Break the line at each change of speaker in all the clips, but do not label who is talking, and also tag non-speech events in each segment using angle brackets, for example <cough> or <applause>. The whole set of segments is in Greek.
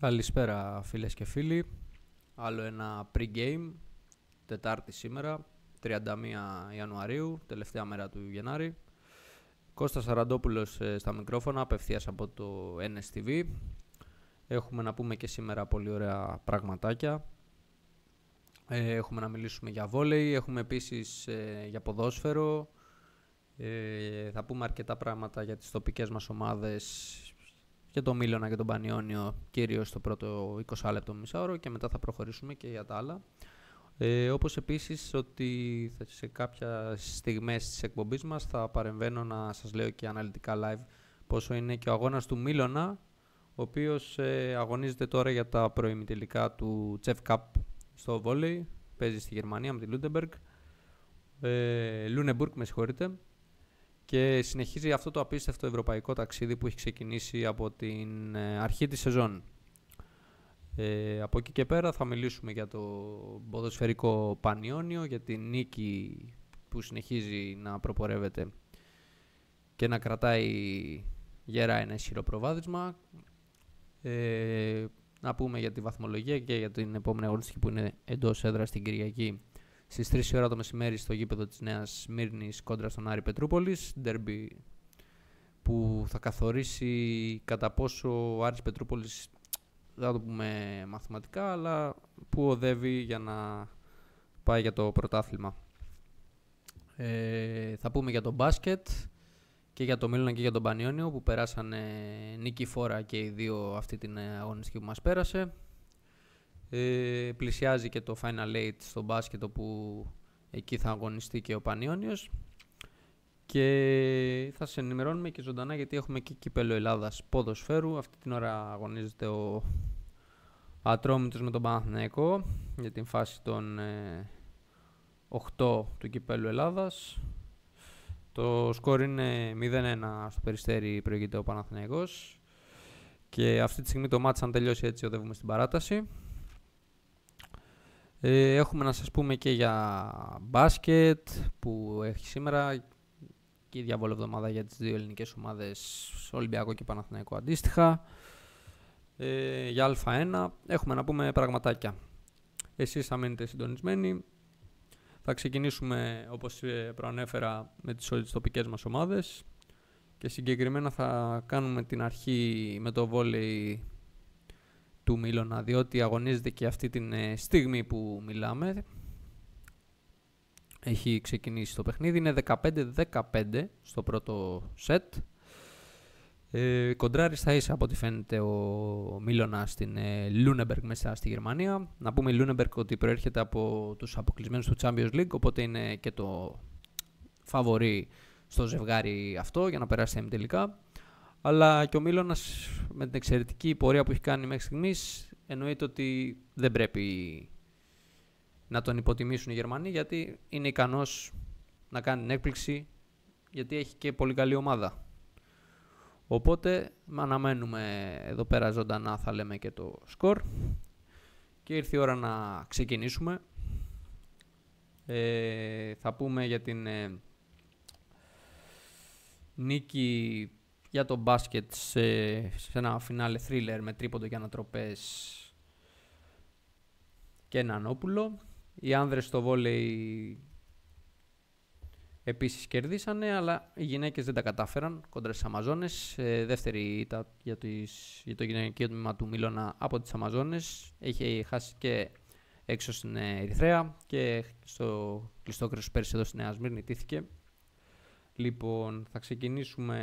Καλησπέρα φίλες και φίλοι. Άλλο ένα pre-game, Τετάρτη σήμερα, 31 Ιανουαρίου, τελευταία μέρα του Γενάρη. Κώστας Σαραντόπουλος ε, στα μικρόφωνα, απευθείας από το NSTV. Έχουμε να πούμε και σήμερα πολύ ωραία πραγματάκια. Ε, έχουμε να μιλήσουμε για βόλεϊ, έχουμε επίσης ε, για ποδόσφαιρο. Θα πούμε αρκετά πράγματα για τις τοπικές μας ομάδες και τον Μίλωνα και τον Πανιόνιο κυρίως στο πρώτο 20 λεπτό μισάωρο και μετά θα προχωρήσουμε και για τα άλλα. Ε, όπως επίσης ότι σε κάποια στιγμές της εκπομπής μας θα παρεμβαίνω να σας λέω και αναλυτικά live πόσο είναι και ο αγώνας του Μίλωνα ο οποίος ε, αγωνίζεται τώρα για τα προημιτελικά του Τσεφ Cup στο βόλεϊ παίζει στη Γερμανία με τη Λούντεμπεργκ ε, με συγχωρείτε και συνεχίζει αυτό το απίστευτο ευρωπαϊκό ταξίδι που έχει ξεκινήσει από την ε, αρχή της σεζόν. Ε, από εκεί και πέρα θα μιλήσουμε για το ποδοσφαιρικό Πανιόνιο, για την νίκη που συνεχίζει να προπορεύεται και να κρατάει γερά ένα ισχυρό προβάδισμα. Ε, να πούμε για τη βαθμολογία και για την επόμενη αγωνιστική που είναι εντός έδρας στην Κυριακή στις 3 ώρα το μεσημέρι στο γήπεδο της Νέας Μύρνη κόντρα στον Άρη Πετρούπολης. Ντέρμπι που θα καθορίσει κατά πόσο ο Άρης Πετρούπολης δεν θα το πούμε μαθηματικά, αλλά που οδεύει για να πάει για το πρωτάθλημα. Ε, θα πούμε για το μπάσκετ και για το Μίλωνα και για τον Πανιόνιο που περάσανε νίκη φόρα και οι δύο αυτή την αγωνιστική που μας πέρασε. Ε, πλησιάζει και το Final Eight στο μπάσκετ που εκεί θα αγωνιστεί και ο Πανιόνιος. Και θα σε ενημερώνουμε και ζωντανά γιατί έχουμε και κύπελο Ελλάδας ποδοσφαίρου. Αυτή την ώρα αγωνίζεται ο Ατρόμητος με τον Παναθηναϊκό για την φάση των 8 ε, του κυπέλου Ελλάδας. Το σκορ είναι 0-1 στο Περιστέρι προηγείται ο Παναθηναϊκός. Και αυτή τη στιγμή το μάτς αν τελειώσει έτσι οδεύουμε στην παράταση. Ε, έχουμε να σας πούμε και για μπάσκετ που έχει σήμερα και η διαβόλη εβδομάδα για τις δύο ελληνικές ομάδες Ολυμπιακό και Παναθηναϊκό αντίστοιχα. Ε, για Α1 έχουμε να πούμε πραγματάκια. Εσείς θα μείνετε συντονισμένοι. Θα ξεκινήσουμε όπως ε, προανέφερα με τις όλες τις τοπικές μας ομάδες και συγκεκριμένα θα κάνουμε την αρχή με το βόλεϊ του Μίλωνα, διότι αγωνίζεται και αυτή τη ε, στιγμή που μιλάμε. Έχει ξεκινήσει το παιχνίδι, είναι 15-15 στο πρώτο σετ. Ε, θα είσαι από ό,τι φαίνεται ο Μίλωνα στην ε, μέσα στη Γερμανία. Να πούμε η Λούνεμπεργκ ότι προέρχεται από τους αποκλεισμένους του Champions League, οπότε είναι και το φαβορή στο ζευγάρι αυτό για να περάσει τελικά. Αλλά και ο Μίλωνας με την εξαιρετική πορεία που έχει κάνει μέχρι στιγμής, εννοείται ότι δεν πρέπει να τον υποτιμήσουν οι Γερμανοί γιατί είναι ικανός να κάνει την έκπληξη γιατί έχει και πολύ καλή ομάδα. Οπότε αναμένουμε εδώ πέρα ζωντανά θα λέμε και το σκορ και ήρθε η ώρα να ξεκινήσουμε. Ε, θα πούμε για την ε, νίκη για το μπάσκετ σε, σε ένα φινάλε θρίλερ με τρίποντο και ανατροπές και έναν όπουλο. Οι άνδρες στο βόλεϊ επίσης κερδίσανε, αλλά οι γυναίκες δεν τα κατάφεραν κοντρά στις Αμαζόνες. Ε, δεύτερη ήταν για, τις, το γυναικείο τμήμα του Μίλωνα από τις Αμαζόνες. Έχει χάσει και έξω στην Ερυθρέα και στο κλειστό κρέσος πέρσι εδώ στη Νέα Σμύρνη τήθηκε. Λοιπόν, θα ξεκινήσουμε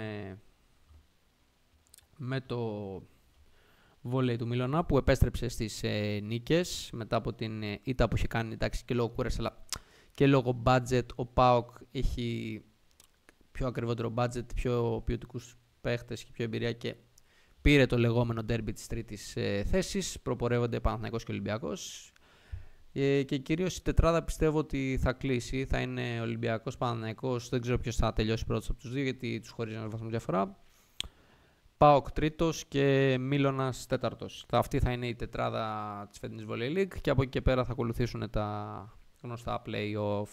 με το βόλεϊ του Μίλωνα που επέστρεψε στις ε, νίκες μετά από την ε, ήττα που είχε κάνει εντάξει, και λόγω κούρας αλλά και λόγω budget ο ΠΑΟΚ έχει πιο ακριβότερο budget, πιο ποιοτικούς παίχτες και πιο εμπειρία και πήρε το λεγόμενο derby της τρίτης ε, θέσης, προπορεύονται Παναθηναϊκός και Ολυμπιακός ε, και κυρίως η τετράδα πιστεύω ότι θα κλείσει, θα είναι Ολυμπιακός, Παναθηναϊκός, δεν ξέρω ποιος θα τελειώσει πρώτος από τους δύο γιατί τους χωρίζει ένας βαθμός διαφορά Πάοκ τρίτος και Μίλωνας τέταρτος. Αυτή θα είναι η τετράδα της φετινής Volley League και από εκεί και πέρα θα ακολουθήσουν τα γνωστά playoff.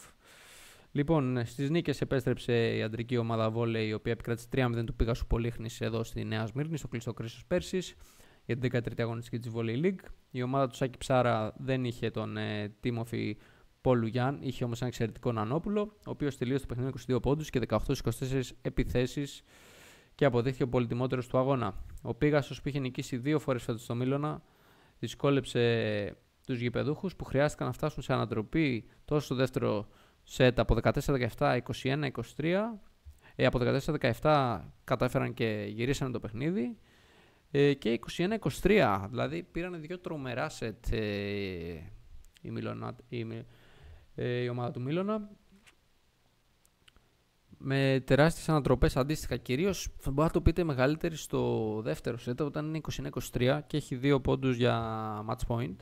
Λοιπόν, στις νίκες επέστρεψε η αντρική ομάδα Volley, η οποία επικράτησε 3-0 του πήγα σου Πολύχνης εδώ στη Νέα Σμύρνη, στο κλειστό Κρίσος Πέρσης, για την 13η αγωνιστική της Volley League. Η ομάδα του Σάκη Ψάρα δεν είχε τον ε, Πόλου Γιάν είχε όμως ένα εξαιρετικό Νανόπουλο, ο οποίος τελείωσε το παιχνίδι 22 πόντους και 18-24 επιθέσεις και αποδείχθηκε ο πολυτιμότερος του αγώνα. Ο Πίγασο που είχε νικήσει δύο φορές φέτος στο Μήλωνα δυσκόλεψε τους γηπεδούχους που χρειάστηκαν να φτάσουν σε ανατροπή τόσο στο δεύτερο σετ από 14-17, 21-23. Ε, από 14-17 κατάφεραν και γυρίσαν το παιχνίδι. Ε, και 21-23, δηλαδή πήραν δύο τρομερά σετ ε, η, Μιλωνα, η, ε, η ομάδα του Μίλωνα με τεράστιες ανατροπές αντίστοιχα. Κυρίως μπορεί μπορείτε να το πείτε μεγαλύτερη στο δεύτερο σετ όταν είναι 29-23 και έχει δύο πόντους για match point.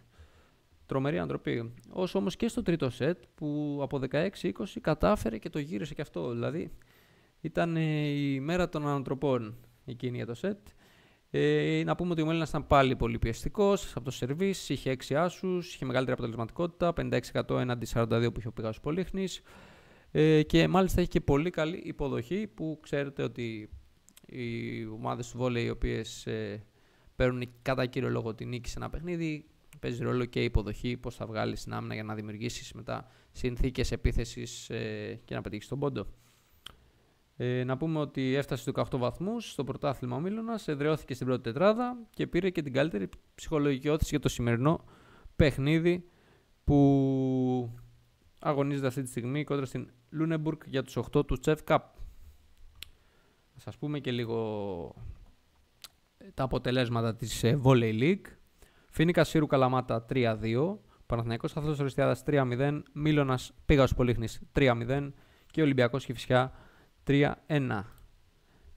Τρομερή ανατροπή. Όσο όμως και στο τρίτο σετ που από 16-20 κατάφερε και το γύρισε και αυτό. Δηλαδή ήταν ε, η μέρα των ανατροπών εκείνη για το σετ. Ε, να πούμε ότι ο Μέλληνα ήταν πάλι πολύ πιεστικός από το σερβίς, είχε 6 άσους, είχε μεγαλύτερη αποτελεσματικότητα, 56% έναντι 42% που είχε ο Πηγάσο Πολύχνης ε, και μάλιστα έχει και πολύ καλή υποδοχή που ξέρετε ότι οι ομάδες του βόλεϊ οι οποίες ε, παίρνουν κατά κύριο λόγο την νίκη σε ένα παιχνίδι παίζει ρόλο και η υποδοχή, πώς θα βγάλεις την άμυνα για να δημιουργήσεις μετά συνθήκες επίθεσης ε, και να πετύχεις τον πόντο. Ε, να πούμε ότι έφτασε του 18 βαθμού στο πρωτάθλημα ο Μίλωνας, εδρεωθηκε στην πρώτη τετράδα και πήρε και την καλύτερη ψυχολογική όθηση για το σημερινό παιχνίδι που αγωνίζεται αυτή τη στιγμή κόντρα στην Λούνεμπουργκ για τους 8 του Τσεφ Cup. Σας πούμε και λίγο ε, τα αποτελέσματα της ε, Volley League. Φίνικα Σύρου Καλαμάτα 3-2. Παναθηναϊκός Αθώος Οριστιάδας 3-0. Μίλωνας Πήγας Πολύχνης 3-0. Και Ολυμπιακός Κηφισιά 3-1.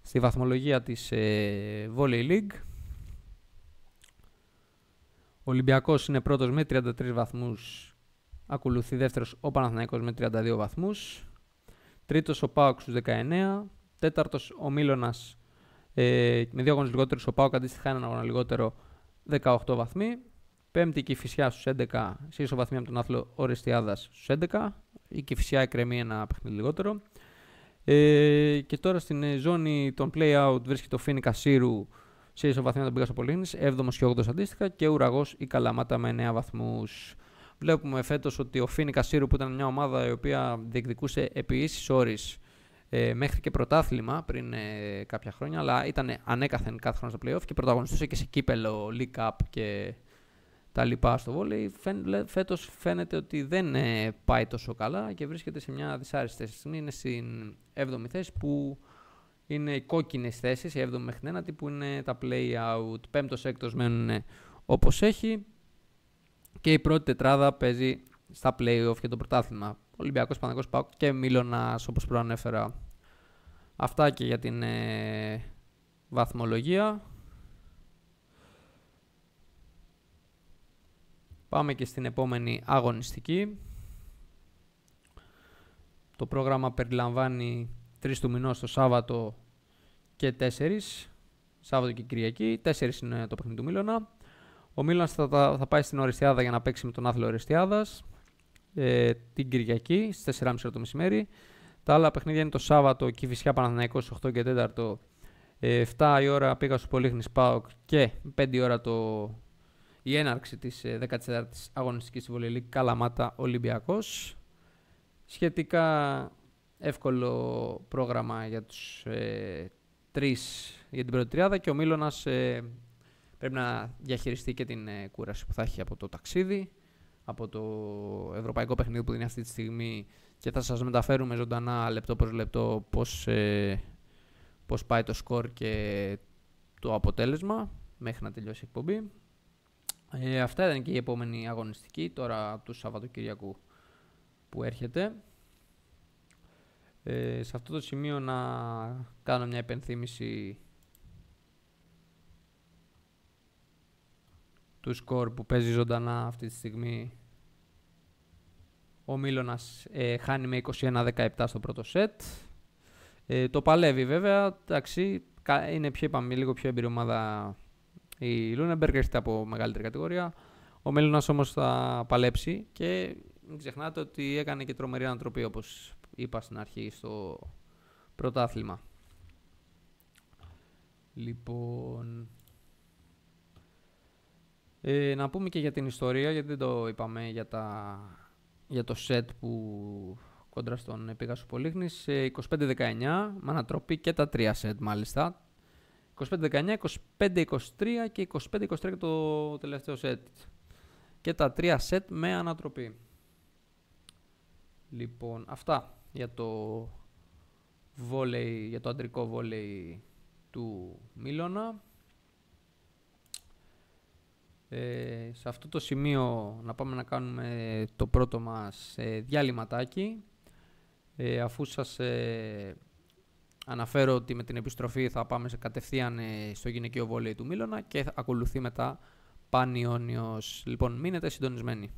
Στη βαθμολογία της ε, Volley League Ολυμπιακός είναι πρώτος με 33 βαθμούς Ακολουθεί δεύτερος ο Παναθηναϊκός με 32 βαθμούς. Τρίτος ο Πάοκ στους 19. Τέταρτος ο Μίλωνας ε, με δύο αγώνες λιγότερους Ο Πάοκ αντίστοιχα έναν αγώνα λιγότερο 18 βαθμοί. Πέμπτη και η Φυσιά στους 11. Σύσο βαθμοί από τον Άθλο Ορεστιάδας στου 11. Η Κηφισιά εκκρεμεί ένα παιχνίδι λιγότερο. Ε, και τώρα στην ε, ζώνη των play-out βρίσκεται ο Φίνη Κασίρου σε ισοβαθμία τον Πήγα Απολύνη, 7ο και 8ο αντίστοιχα, και ουραγός η Καλαμάτα με 9 βαθμούς. Βλέπουμε φέτος ότι ο Φίνη Κασίρου που ήταν μια ομάδα η οποία διεκδικούσε επί ίσης όρη ε, μέχρι και πρωτάθλημα πριν ε, κάποια χρόνια, αλλά ήταν ανέκαθεν κάθε χρόνο στο playoff και πρωταγωνιστούσε και σε κύπελο, League Cup και τα λοιπά στο βόλεϊ. Φέτος φαίνεται ότι δεν ε, πάει τόσο καλά και βρίσκεται σε μια δυσάρεστη θέση. Είναι στην 7η θέση που είναι οι κόκκινες θέσεις, η 7η μέχρι την 9η, που είναι τα play out. 5ο-6ο ε, όπως έχει. Και η πρώτη τετράδα παίζει στα playoff για το πρωτάθλημα. Ολυμπιακός, Παναγός, Πάκ και μίλωνας όπως προανέφερα. Αυτά και για την ε, βαθμολογία. Πάμε και στην επόμενη αγωνιστική. Το πρόγραμμα περιλαμβάνει 3 του μηνός το Σάββατο και 4. Σάββατο και Κυριακή. 4 είναι το παιχνίδι του Μίλωνα. Ο Μίλαν θα, θα πάει στην Οριστιάδα για να παίξει με τον άθλο Οριστιάδας ε, την Κυριακή στις 4.30 το μεσημέρι. Τα άλλα παιχνίδια είναι το Σάββατο και φυσικά Παναθηναϊκός 8 και 4. Ε, 7 η ώρα πήγα στο Πολύχνης ΠΑΟΚ και 5 η ώρα το... η έναρξη της 14 ε, η αγωνιστικής συμβολή Καλαμάτα Ολυμπιακός. Σχετικά εύκολο πρόγραμμα για τους ε, τρεις για την πρώτη τριάδα και ο Μίλωνας ε, Πρέπει να διαχειριστεί και την ε, κούραση που θα έχει από το ταξίδι, από το ευρωπαϊκό παιχνίδι που δίνει αυτή τη στιγμή και θα σας μεταφέρουμε ζωντανά λεπτό προς λεπτό πώς, ε, πώς πάει το σκορ και το αποτέλεσμα μέχρι να τελειώσει η εκπομπή. Ε, αυτά ήταν και η επόμενη αγωνιστική τώρα του Σαββατοκυριακού που έρχεται. Ε, σε αυτό το σημείο να κάνω μια επενθύμηση του σκορ που παίζει ζωντανά αυτή τη στιγμή. Ο Μίλωνας ε, χάνει με 21-17 στο πρώτο σετ. Ε, το παλεύει βέβαια, εντάξει, είναι πιο, είπαμε, λίγο πιο έμπειρη ομάδα η Λούνεμπεργκ, έρχεται από μεγαλύτερη κατηγορία. Ο Μίλωνας όμως θα παλέψει και μην ξεχνάτε ότι έκανε και τρομερή ανατροπή όπως είπα στην αρχή στο πρωτάθλημα. Λοιπόν, ε, να πούμε και για την ιστορία, γιατί δεν το είπαμε για, τα, για το σετ που κόντρα στον Πήγασο Πολύχνης. 25-19, ε, με ανατροπή και τα τρία σετ μάλιστα. 25-19, 25-23 και 25-23 το τελευταίο σετ. Και τα τρία σετ με ανατροπή. Λοιπόν, αυτά για το βόλεϊ, για το αντρικό βόλεϊ του Μίλωνα. Ε, σε αυτό το σημείο να πάμε να κάνουμε το πρώτο μας ε, διάλειμματάκι. Ε, αφού σας ε, αναφέρω ότι με την επιστροφή θα πάμε σε κατευθείαν ε, στο γυναικείο βόλεϊ του Μίλωνα και θα ακολουθεί μετά Πανιόνιος. Λοιπόν, μείνετε συντονισμένοι.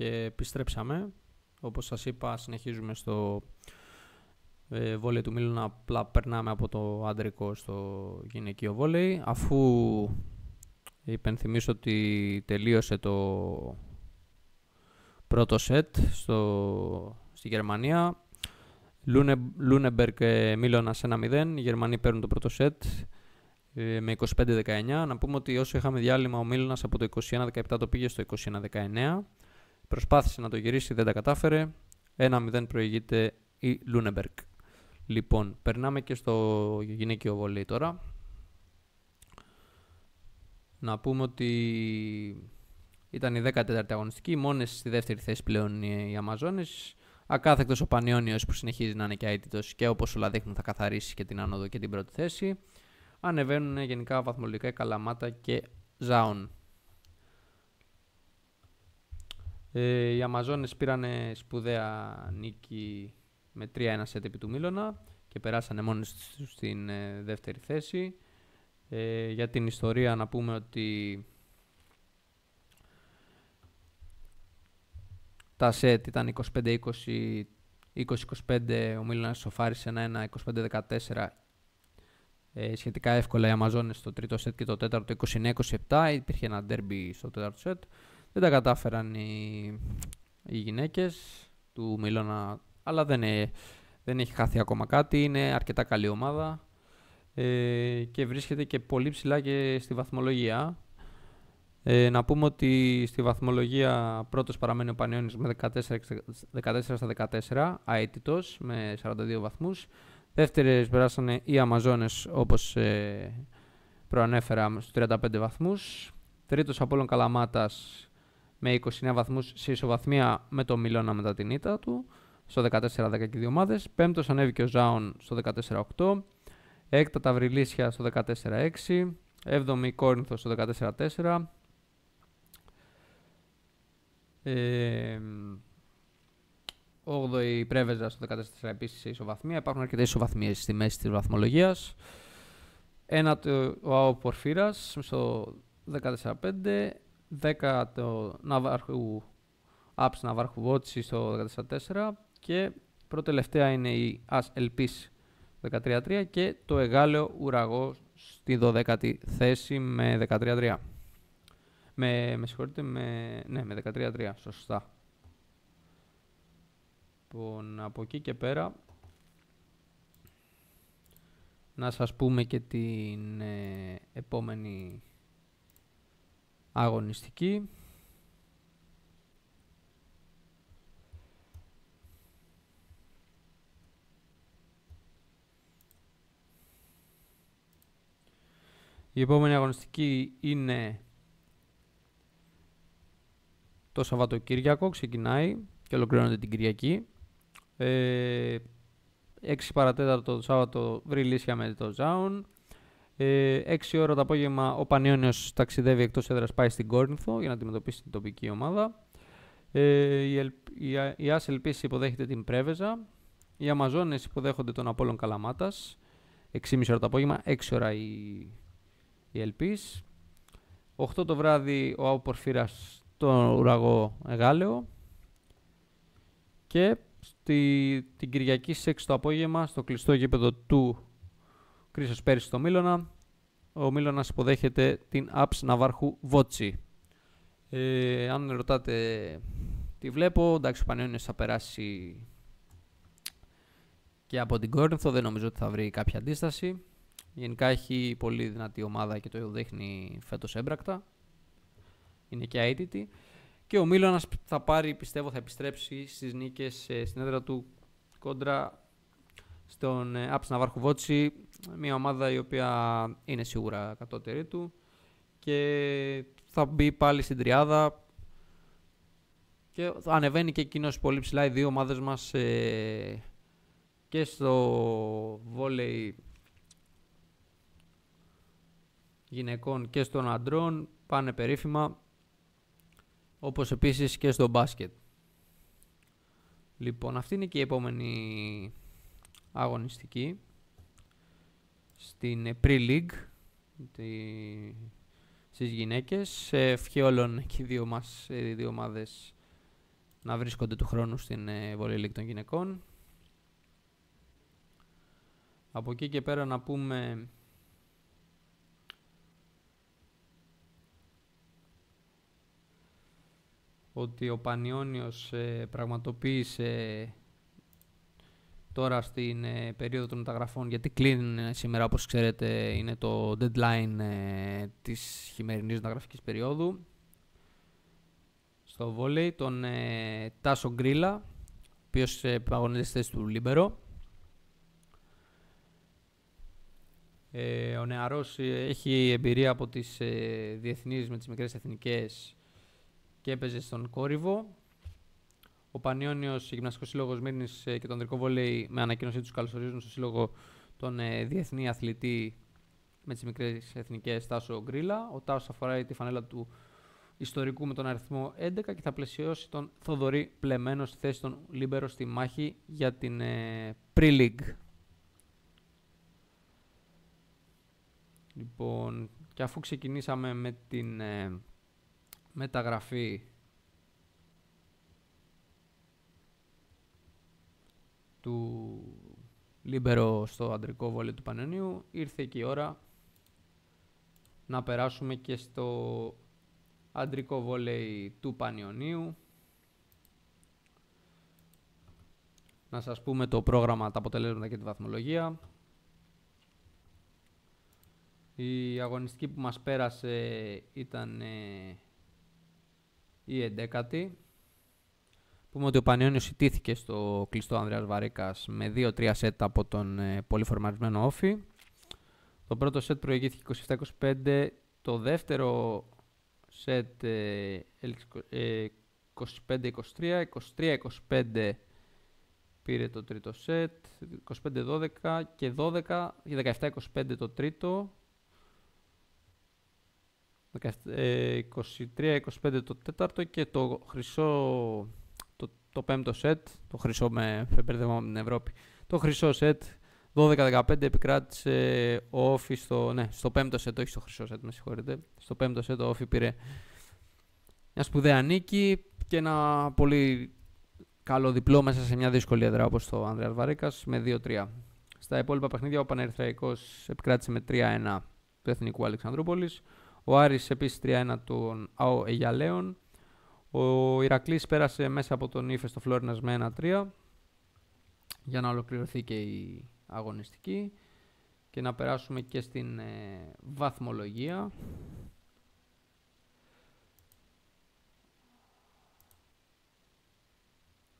και επιστρέψαμε. Όπως σας είπα συνεχίζουμε στο ε, βόλεϊ του Μίλωνα απλά περνάμε από το άντρικο στο γυναικείο βόλεϊ αφού υπενθυμίσω ότι τελείωσε το πρώτο σετ στο, στη Γερμανία Λούνε, Λούνεμπερκ ε, Μίλωνα 1-0, οι Γερμανοί παίρνουν το πρώτο σετ ε, με 25-19. Να πούμε ότι όσο είχαμε διάλειμμα ο Μίλωνας από το 21-17 το πήγε στο 21-19. Προσπάθησε να το γυρίσει, δεν τα κατάφερε. 1-0 προηγείται η Λούνεμπερκ. Λοιπόν, περνάμε και στο γυναικείο βολή τώρα. Να πούμε ότι ήταν η 14η αγωνιστική, μόνες στη δεύτερη θέση πλέον οι Αμαζόνες. Ακάθεκτος ο Πανιόνιος που συνεχίζει να είναι και αίτητος και όπως όλα δείχνουν θα καθαρίσει και την άνοδο και την πρώτη θέση. Ανεβαίνουν γενικά βαθμολογικά Καλαμάτα και ζάων. Ε, οι Αμαζόνες πήραν σπουδαία νίκη με 3-1 σετ επί του Μίλωνα και περάσανε μόνοι τους στην ε, δεύτερη θέση. Ε, για την ιστορία να πούμε ότι τα σετ ήταν 25-20, 20-25, ο Μίλωνας σοφάρισε ένα 25-14 ε, σχετικά εύκολα οι Αμαζόνες στο τρίτο σετ και το τέταρτο 29-27, υπήρχε ένα ντέρμπι στο τέταρτο σετ. Δεν τα κατάφεραν οι, οι γυναίκες του Μιλώνα, αλλά δεν, ε, δεν έχει χάθει ακόμα κάτι. Είναι αρκετά καλή ομάδα ε, και βρίσκεται και πολύ ψηλά και στη βαθμολογία. Ε, να πούμε ότι στη βαθμολογία πρώτος παραμένει ο Πανιώνης με 14, 14 στα 14, αίτητος με 42 βαθμούς. Δεύτερες περάσανε οι Αμαζόνες όπως ε, προανέφερα στους 35 βαθμούς. Τρίτος Απόλλων Καλαμάτας με 29 βαθμούς σε ισοβαθμία με το Μιλώνα μετά την ήττα του, στο 14-10 και δύο ομάδες. Πέμπτος ανέβηκε ο Ζάων στο 14 επίσης σε ισοβαθμία. Υπάρχουν αρκετές ισοβαθμίες στη μέση της βαθμολογίας. Ένα ο ΑΟ Πορφύρας στο 14-5. 10 το Apps ναυάρχου Watch στο 14 και προτελευταία τελευταια είναι η As Elpis 13.3 και το εγάλεο Ουραγό στη 12η θέση με 13 Με, με συγχωρείτε, με, ναι, με 133 σωστά. Λοιπόν, από εκεί και πέρα να σας πούμε και την ε, επόμενη αγωνιστική. Η επόμενη αγωνιστική είναι το Σαββατοκύριακο, ξεκινάει και ολοκληρώνεται την Κυριακή. Ε, 6 παρατέταρτο το Σάββατο βρει λύσια με το Ζάουν. Ε, 6 ώρα το απόγευμα ο Πανιόνιος ταξιδεύει εκτός έδρας πάει στην Κόρινθο για να αντιμετωπίσει την τοπική ομάδα. Ε, η, Ελ, η, η Ελπίση υποδέχεται την Πρέβεζα. Οι Αμαζόνες υποδέχονται τον Απόλλων Καλαμάτας. 6,5 ώρα το απόγευμα, 6 ώρα η, η Ελπίς. 8 το βράδυ ο Άου Πορφύρας τον Ουραγό Γάλεο. Και στη, την Κυριακή στις 6 το απόγευμα στο κλειστό γήπεδο του Κρίσος πέρυσι στο Μίλωνα. Ο Μίλωνας υποδέχεται την Αψ Ναβάρχου Βότσι. Ε, αν ρωτάτε τι βλέπω, εντάξει ο Πανιόνιος θα περάσει και από την Κόρνθο. Δεν νομίζω ότι θα βρει κάποια αντίσταση. Γενικά έχει πολύ δυνατή ομάδα και το δείχνει φέτος έμπρακτα. Είναι και αίτητη. Και ο Μίλωνας θα πάρει, πιστεύω, θα επιστρέψει στις νίκες ε, στην έδρα του κόντρα στον ε, Άψνα Βότση, μια ομάδα η οποία είναι σίγουρα κατώτερη του και θα μπει πάλι στην τριάδα και θα ανεβαίνει και εκείνος πολύ ψηλά οι δύο ομάδες μας ε, και στο βόλεϊ γυναικών και στον αντρών πάνε περίφημα όπως επίσης και στο μπάσκετ. Λοιπόν, αυτή είναι και η επόμενη αγωνιστική στην Pre-League τη... στις γυναίκες. Ευχή όλων και οι δύο, μας, δύο ομάδες να βρίσκονται του χρόνου στην ε, βολή League των γυναικών. Από εκεί και πέρα να πούμε ότι ο Πανιόνιος ε, πραγματοποίησε τώρα στην ε, περίοδο των μεταγραφών γιατί κλείνει σήμερα όπως ξέρετε είναι το deadline ε, της χειμερινής μεταγραφικής περίοδου στο βόλεϊ τον ε, Τάσο Γκρίλα ο οποίος ε, αγωνίζεται του Λίμπερο ο νεαρός έχει εμπειρία από τις διεθνείς με τις μικρές εθνικές και έπαιζε στον Κόρυβο ο Πανιόνιος Γυμναστικό Σύλλογο Μήνη ε, και το Ανδρικό Βόλεϊ με ανακοίνωσή τους καλωσορίζουν στο Σύλλογο τον ε, διεθνή αθλητή με τις μικρές εθνικές Τάσο Γκρίλα. Ο Τάσος αφορά τη φανέλα του ιστορικού με τον αριθμό 11 και θα πλαισιώσει τον Θοδωρή Πλεμένο στη θέση των Λίμπερο στη μάχη για την ε, Pre-League. Λοιπόν, και αφού ξεκινήσαμε με την ε, μεταγραφή του Λίμπερο στο αντρικό βόλιο του πανενιου Ήρθε και η ώρα να περάσουμε και στο αντρικό βόλεϊ του Πανιωνίου. Να σας πούμε το πρόγραμμα, τα αποτελέσματα και τη βαθμολογία. Η αγωνιστική που μας πέρασε ήταν ε, η 11η. Πούμε ότι ο Πανιόνιος ιτήθηκε στο κλειστό Ανδρέας Βαρέκας με 2-3 σετ από τον ε, πολύ φορμαρισμένο όφη. Το πρώτο σετ προηγήθηκε 27-25, το δεύτερο σετ 25-23, ε, 23-25 ε, πήρε το τρίτο σετ, 25-12 και 12 17-25 το τρίτο. 23-25 ε, το τέταρτο και το χρυσό το πέμπτο σετ, το χρυσό με μπερδεύω την Ευρώπη, το χρυσό σετ 12-15 επικράτησε ο Όφη στο, ναι, στο πέμπτο σετ, όχι στο χρυσό σετ, με συγχωρείτε. Στο πέμπτο σετ ο Όφη πήρε μια σπουδαία νίκη και ένα πολύ καλό διπλό μέσα σε μια δύσκολη έδρα όπως το Ανδρέας Βαρέκας με 2-3. Στα υπόλοιπα παιχνίδια ο Πανερθραϊκός επικράτησε με 3-1 του Εθνικού Αλεξανδρούπολης. Ο Άρης επίσης 3-1 των ΑΟ Αιγιαλέων. Ο Ηρακλής πέρασε μέσα από τον Ήφες στο Φλόρινας με 1-3 για να ολοκληρωθεί και η αγωνιστική και να περάσουμε και στην ε, βαθμολογία.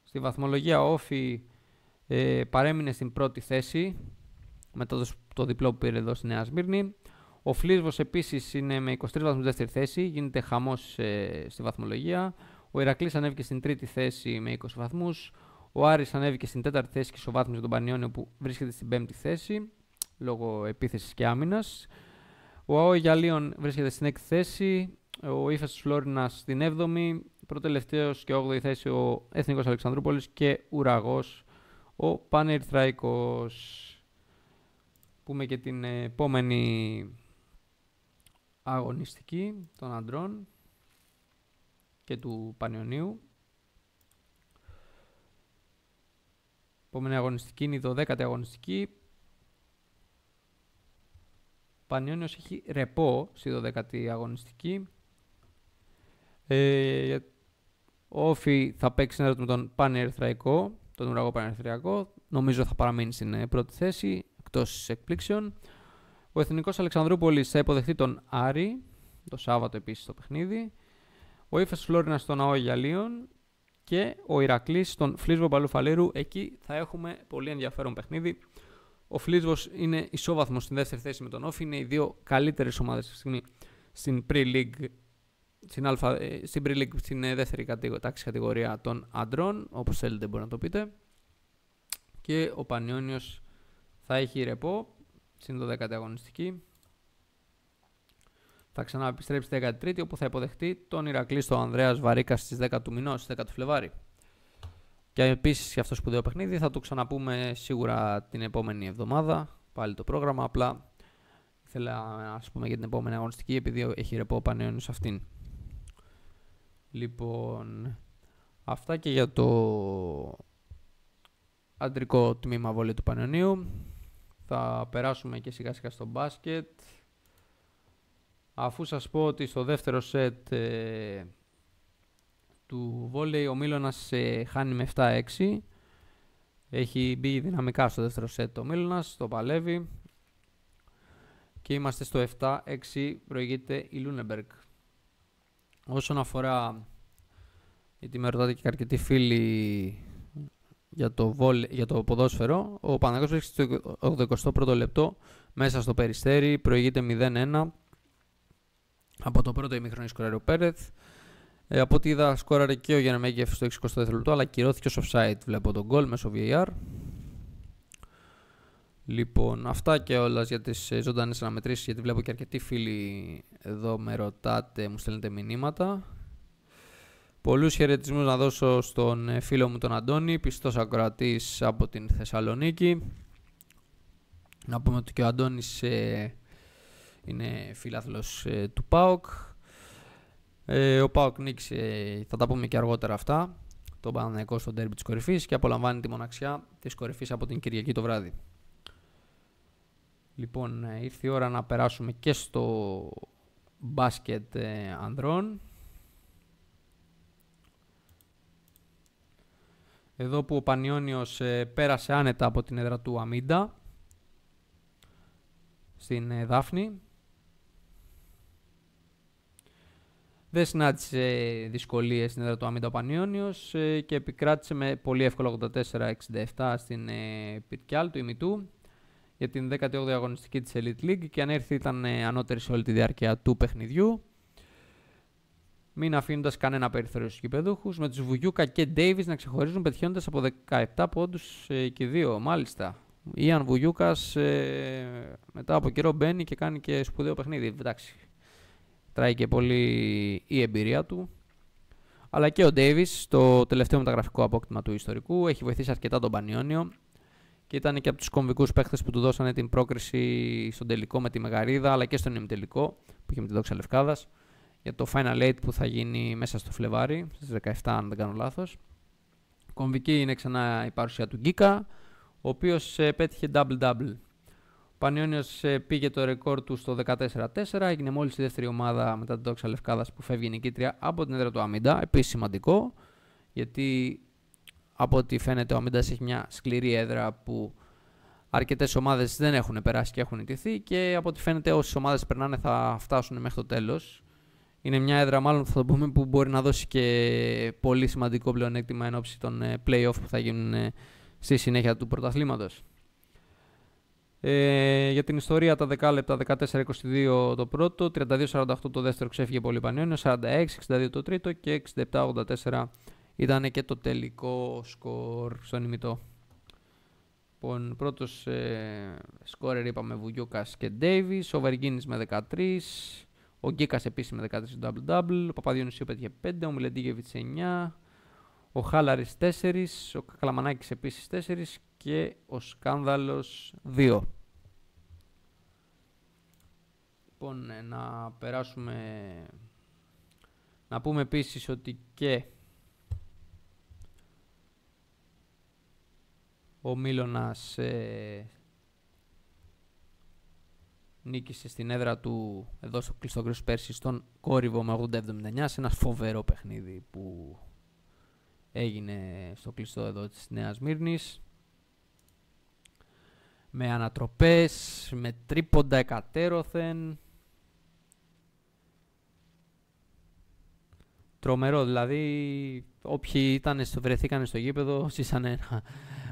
Στη βαθμολογία ο Όφη ε, παρέμεινε στην πρώτη θέση με το, το διπλό που πήρε εδώ στη Νέα Σμύρνη. Ο Φλίσβος επίσης είναι με 23 βαθμούς δεύτερη θέση, γίνεται χαμός ε, στη βαθμολογία. Ο Ηρακλής ανέβηκε στην τρίτη θέση με 20 βαθμούς. Ο Άρης ανέβηκε στην τέταρτη θέση και ισοβάθμισε τον Πανιόνιο που βρίσκεται στην πέμπτη θέση λόγω επίθεσης και άμυνας. Ο Αόη Γιαλίων βρίσκεται στην έκτη θέση. Ο Ήφας τη στην έβδομη, η και όγδοη θέση ο Εθνικός Αλεξανδρούπολης και ουραγός ο Πανερθραϊκός. Πούμε και την επόμενη αγωνιστική των αντρών και του Πανιωνίου. Επόμενη αγωνιστική είναι η 12η αγωνιστική. Πανιώνιος έχει ρεπό στη 12η αγωνιστική. Ε, ο Όφη θα παίξει συνέδριο με τον Πανερθραϊκό, τον Ουραγό Πανερθραϊκό. Νομίζω θα παραμείνει στην ε, πρώτη θέση, εκτός εκπλήξεων. Ο Εθνικός Αλεξανδρούπολης θα υποδεχτεί τον Άρη, το Σάββατο επίσης το παιχνίδι. Ο Ήφες Φλόρινας στον ΑΟ Γαλλίων και ο Ηρακλής στον Φλίσβο Παλουφαλήρου. Εκεί θα έχουμε πολύ ενδιαφέρον παιχνίδι. Ο Φλίσβος είναι ισόβαθμος στην δεύτερη θέση με τον Όφη. Είναι οι δύο καλύτερες ομάδες στην Pre-League στην, αλφα, ε, στην pre στην ε, δεύτερη τάξη κατηγορία των αντρών, όπως θέλετε μπορεί να το πείτε. Και ο πανιόνιος θα έχει ρεπό στην 12 αγωνιστική. Θα ξαναεπιστρέψει στη 13η όπου θα υποδεχτεί τον Ηρακλή στο Ανδρέας Βαρίκα στι 10 του μηνός, στις 10 του Φλεβάρι. Και επίσης για αυτός σπουδαίο παιχνίδι θα το ξαναπούμε σίγουρα την επόμενη εβδομάδα. Πάλι το πρόγραμμα. Απλά ήθελα να πούμε για την επόμενη αγωνιστική επειδή έχει ρεπό ο σε αυτήν. Λοιπόν, αυτά και για το αντρικό τμήμα βολή του Πανεωνίου θα περάσουμε και σιγά σιγά στο μπάσκετ. Αφού σας πω ότι στο δεύτερο σετ ε, του βόλεϊ ο Μίλωνας ε, χάνει με 7-6. Έχει μπει δυναμικά στο δεύτερο σετ ο Μίλωνας, το παλεύει. Και είμαστε στο 7-6, προηγείται η Λούνεμπεργκ. Όσον αφορά, γιατί με ρωτάτε και αρκετοί φίλοι για το, βολ, για το ποδόσφαιρο. Ο Παναγιώτης βρίσκεται στο 81ο λεπτό μέσα στο Περιστέρι, προηγείται 0-1 από το πρώτο ημίχρονο σκοράρει ο Πέρεθ. Ε, από ό,τι είδα, σκόραρε και ο Γιαννεμέγκεφ στο 64 λεπτό, αλλά κυρώθηκε ως offside. Βλέπω τον γκολ μέσω VAR. Λοιπόν, αυτά και όλας για τις ε, ζωντανές αναμετρήσεις, γιατί βλέπω και αρκετοί φίλοι εδώ με ρωτάτε, μου στέλνετε μηνύματα. Πολλούς χαιρετισμούς να δώσω στον ε, φίλο μου τον Αντώνη, πιστός ακροατής από την Θεσσαλονίκη. Να πούμε ότι και ο Αντώνης ε, είναι φίλαθλος ε, του ΠΑΟΚ. Ε, ο ΠΑΟΚ νίκησε, θα τα πούμε και αργότερα αυτά, τον Παναδιακό στο τέρμι της κορυφής και απολαμβάνει τη μοναξιά της κορυφής από την Κυριακή το βράδυ. Λοιπόν, ήρθε η ώρα να περάσουμε και στο μπάσκετ ανδρών Εδώ που ο Πανιόνιος ε, πέρασε άνετα από την έδρα του Αμίντα στην ε, Δάφνη. Δεν συνάντησε δυσκολίες στην έδρα του Αμίντα ο Πανιόνιος ε, και επικράτησε με πολυ ευκολο εύκολα 84-67 στην Πυρκιάλ του Ημιτού για την 18η αγωνιστική της Elite League και αν έρθει ήταν ανώτερη σε όλη τη διάρκεια του παιχνιδιού μην αφήνοντας κανένα περιθώριο στους γηπεδούχου, με τους Βουγιούκα και Ντέιβις να ξεχωρίζουν πετυχαίνοντας από 17 πόντους ε, και 2. Μάλιστα. Ιαν Βουγιούκας ε, μετά από καιρό μπαίνει και κάνει και σπουδαίο παιχνίδι. Εντάξει. Τράει και πολύ η εμπειρία του. Αλλά και ο Ντέιβις, το τελευταίο μεταγραφικό απόκτημα του ιστορικού, έχει βοηθήσει αρκετά τον Πανιόνιο και ήταν και από τους κομβικούς παίχτε που του δώσανε την πρόκριση στον τελικό με τη Μεγαρίδα αλλά και στον ημιτελικό που είχε με τη Δόξα Λευκάδας για το Final 8 που θα γίνει μέσα στο Φλεβάρι, στις 17 αν δεν κάνω λάθος. Κομβική είναι ξανά η παρουσία του Γκίκα, ο οποίος ε, πέτυχε double-double. Ο Πανιόνιος ε, πήγε το ρεκόρ του στο 14-4, έγινε μόλις η δεύτερη ομάδα μετά την τόξα Λευκάδας που φεύγει νικήτρια από την έδρα του Αμίντα, επίσης σημαντικό, γιατί από ό,τι φαίνεται ο Αμίντας έχει μια σκληρή έδρα που αρκετές ομάδες δεν έχουν περάσει και έχουν ιτηθεί και από ό,τι φαίνεται όσες ομάδες περνάνε θα φτάσουν μέχρι το τέλος. Είναι μια έδρα, μάλλον θα το πούμε, που μπορεί να δώσει και πολύ σημαντικό πλεονέκτημα εν ώψη των ε, play-off που θα γίνουν ε, στη συνέχεια του πρωταθλήματος. Ε, για την ιστορία τα 10 λεπτά 14-22 το πρώτο, 32-48 το δεύτερο ξέφυγε πολύ πανιόνιο, 46-62 το τρίτο και 67-84 ήταν και το τελικό σκορ στον ημιτό. Λοιπόν, πρώτος ε, σκόρερ είπαμε Βουγιούκας και Ντέιβις, ο Βεργίνης με 13, ο Γκίκα επίσης με 13 double double. Ο Παπαδιονυσίου πέτυχε 5. Ο Μιλεντίγεβιτ 9. Ο Χάλαρης 4. Ο Καλαμανάκης επίσης 4. Και ο Σκάνδαλος 2. Λοιπόν, ε, να περάσουμε. Να πούμε επίσης ότι και ο Μίλωνας ε, νίκησε στην έδρα του εδώ στο κρύος πέρσι στον Κόρυβο με 80-79 σε ένα φοβερό παιχνίδι που έγινε στο κλειστό εδώ της Νέας Μύρνης με ανατροπές, με τρίποντα εκατέρωθεν τρομερό δηλαδή όποιοι ήταν, βρεθήκαν στο γήπεδο ζήσανε ένα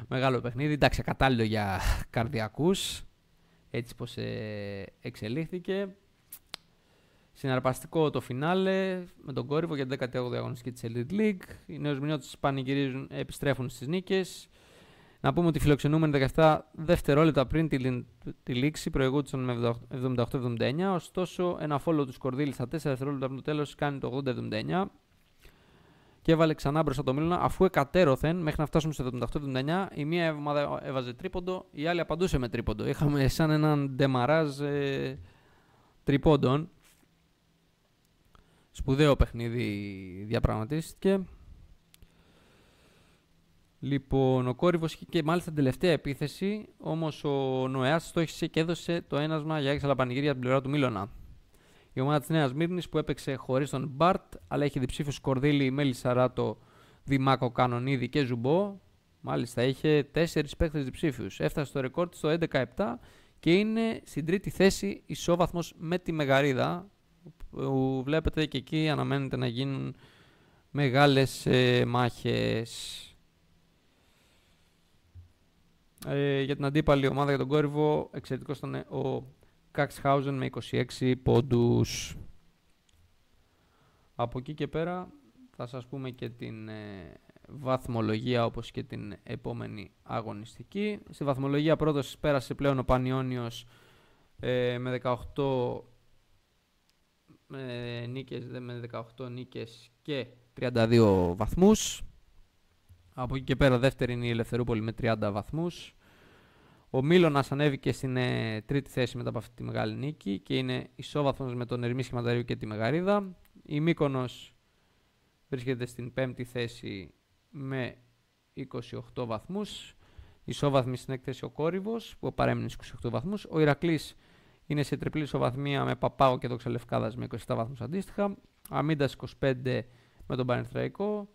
μεγάλο παιχνίδι εντάξει κατάλληλο για καρδιακούς έτσι πως ε, εξελίχθηκε. Συναρπαστικό το φινάλε με τον κόρυβο για την 18η αγωνιστική της Elite League. Οι νέους μηνιώτες πανηγυρίζουν, επιστρέφουν στις νίκες. Να πούμε ότι φιλοξενούμενοι 17 δευτερόλεπτα πριν τη, τη λήξη προηγούνταν με 78-79. Ωστόσο, ένα φόλο του Σκορδίλη στα 4 δευτερόλεπτα από το τέλος κάνει το 80-79 και έβαλε ξανά μπροστά το Μίλωνα αφού εκατέρωθεν μέχρι να φτάσουμε στο 78-79. Η μία εβδομάδα έβαζε τρίποντο, η άλλη απαντούσε με τρίποντο. Είχαμε σαν έναν ντεμαράζ ε, Σπουδαίο παιχνίδι διαπραγματίστηκε. Λοιπόν, ο κόρυβος είχε και μάλιστα την τελευταία επίθεση, όμως ο Νοεά στόχησε και έδωσε το ένασμα για έξαλα πανηγύρια την πλευρά του Μίλωνα. Η ομάδα της Νέας Μύρνης που έπαιξε χωρίς τον Μπαρτ, αλλά έχει διψήφιου Κορδίλη, Μέλη Σαράτο, Δημάκο Κανονίδη και Ζουμπό. Μάλιστα, είχε 4 παίκτες διψήφιους. Έφτασε το ρεκόρ στο 11-7 και είναι στην τρίτη θέση ισόβαθμος με τη Μεγαρίδα. Που βλέπετε και εκεί αναμένεται να γίνουν μεγάλες ε, μάχες. Ε, για την αντίπαλη ομάδα για τον κόρυβο, εξαιρετικός ήταν ο Καξχάουζεν με 26 πόντους. Από εκεί και πέρα θα σας πούμε και την ε, βαθμολογία όπως και την επόμενη αγωνιστική. Στη βαθμολογία πρώτος πέρασε πλέον ο Πανιόνιος ε, με 18 ε, νίκες, με 18 νίκες και 32 βαθμούς. Από εκεί και πέρα δεύτερη είναι η Ελευθερούπολη με 30 βαθμούς. Ο Μίλωνας ανέβηκε στην ε, τρίτη θέση μετά από αυτή τη μεγάλη νίκη και είναι ισόβαθμος με τον Ερμή Σχηματαρίου και τη Μεγαρίδα. Η Μύκονος βρίσκεται στην πέμπτη θέση με 28 βαθμούς. Ισόβαθμη στην έκθεση ο Κόρυβος που παρέμεινε στους 28 βαθμούς. Ο Ηρακλής είναι σε τριπλή ισοβαθμία με Παπάγο και το Ξελευκάδα με 27 βαθμούς αντίστοιχα. Αμίντα 25 με τον Πανερθραϊκό.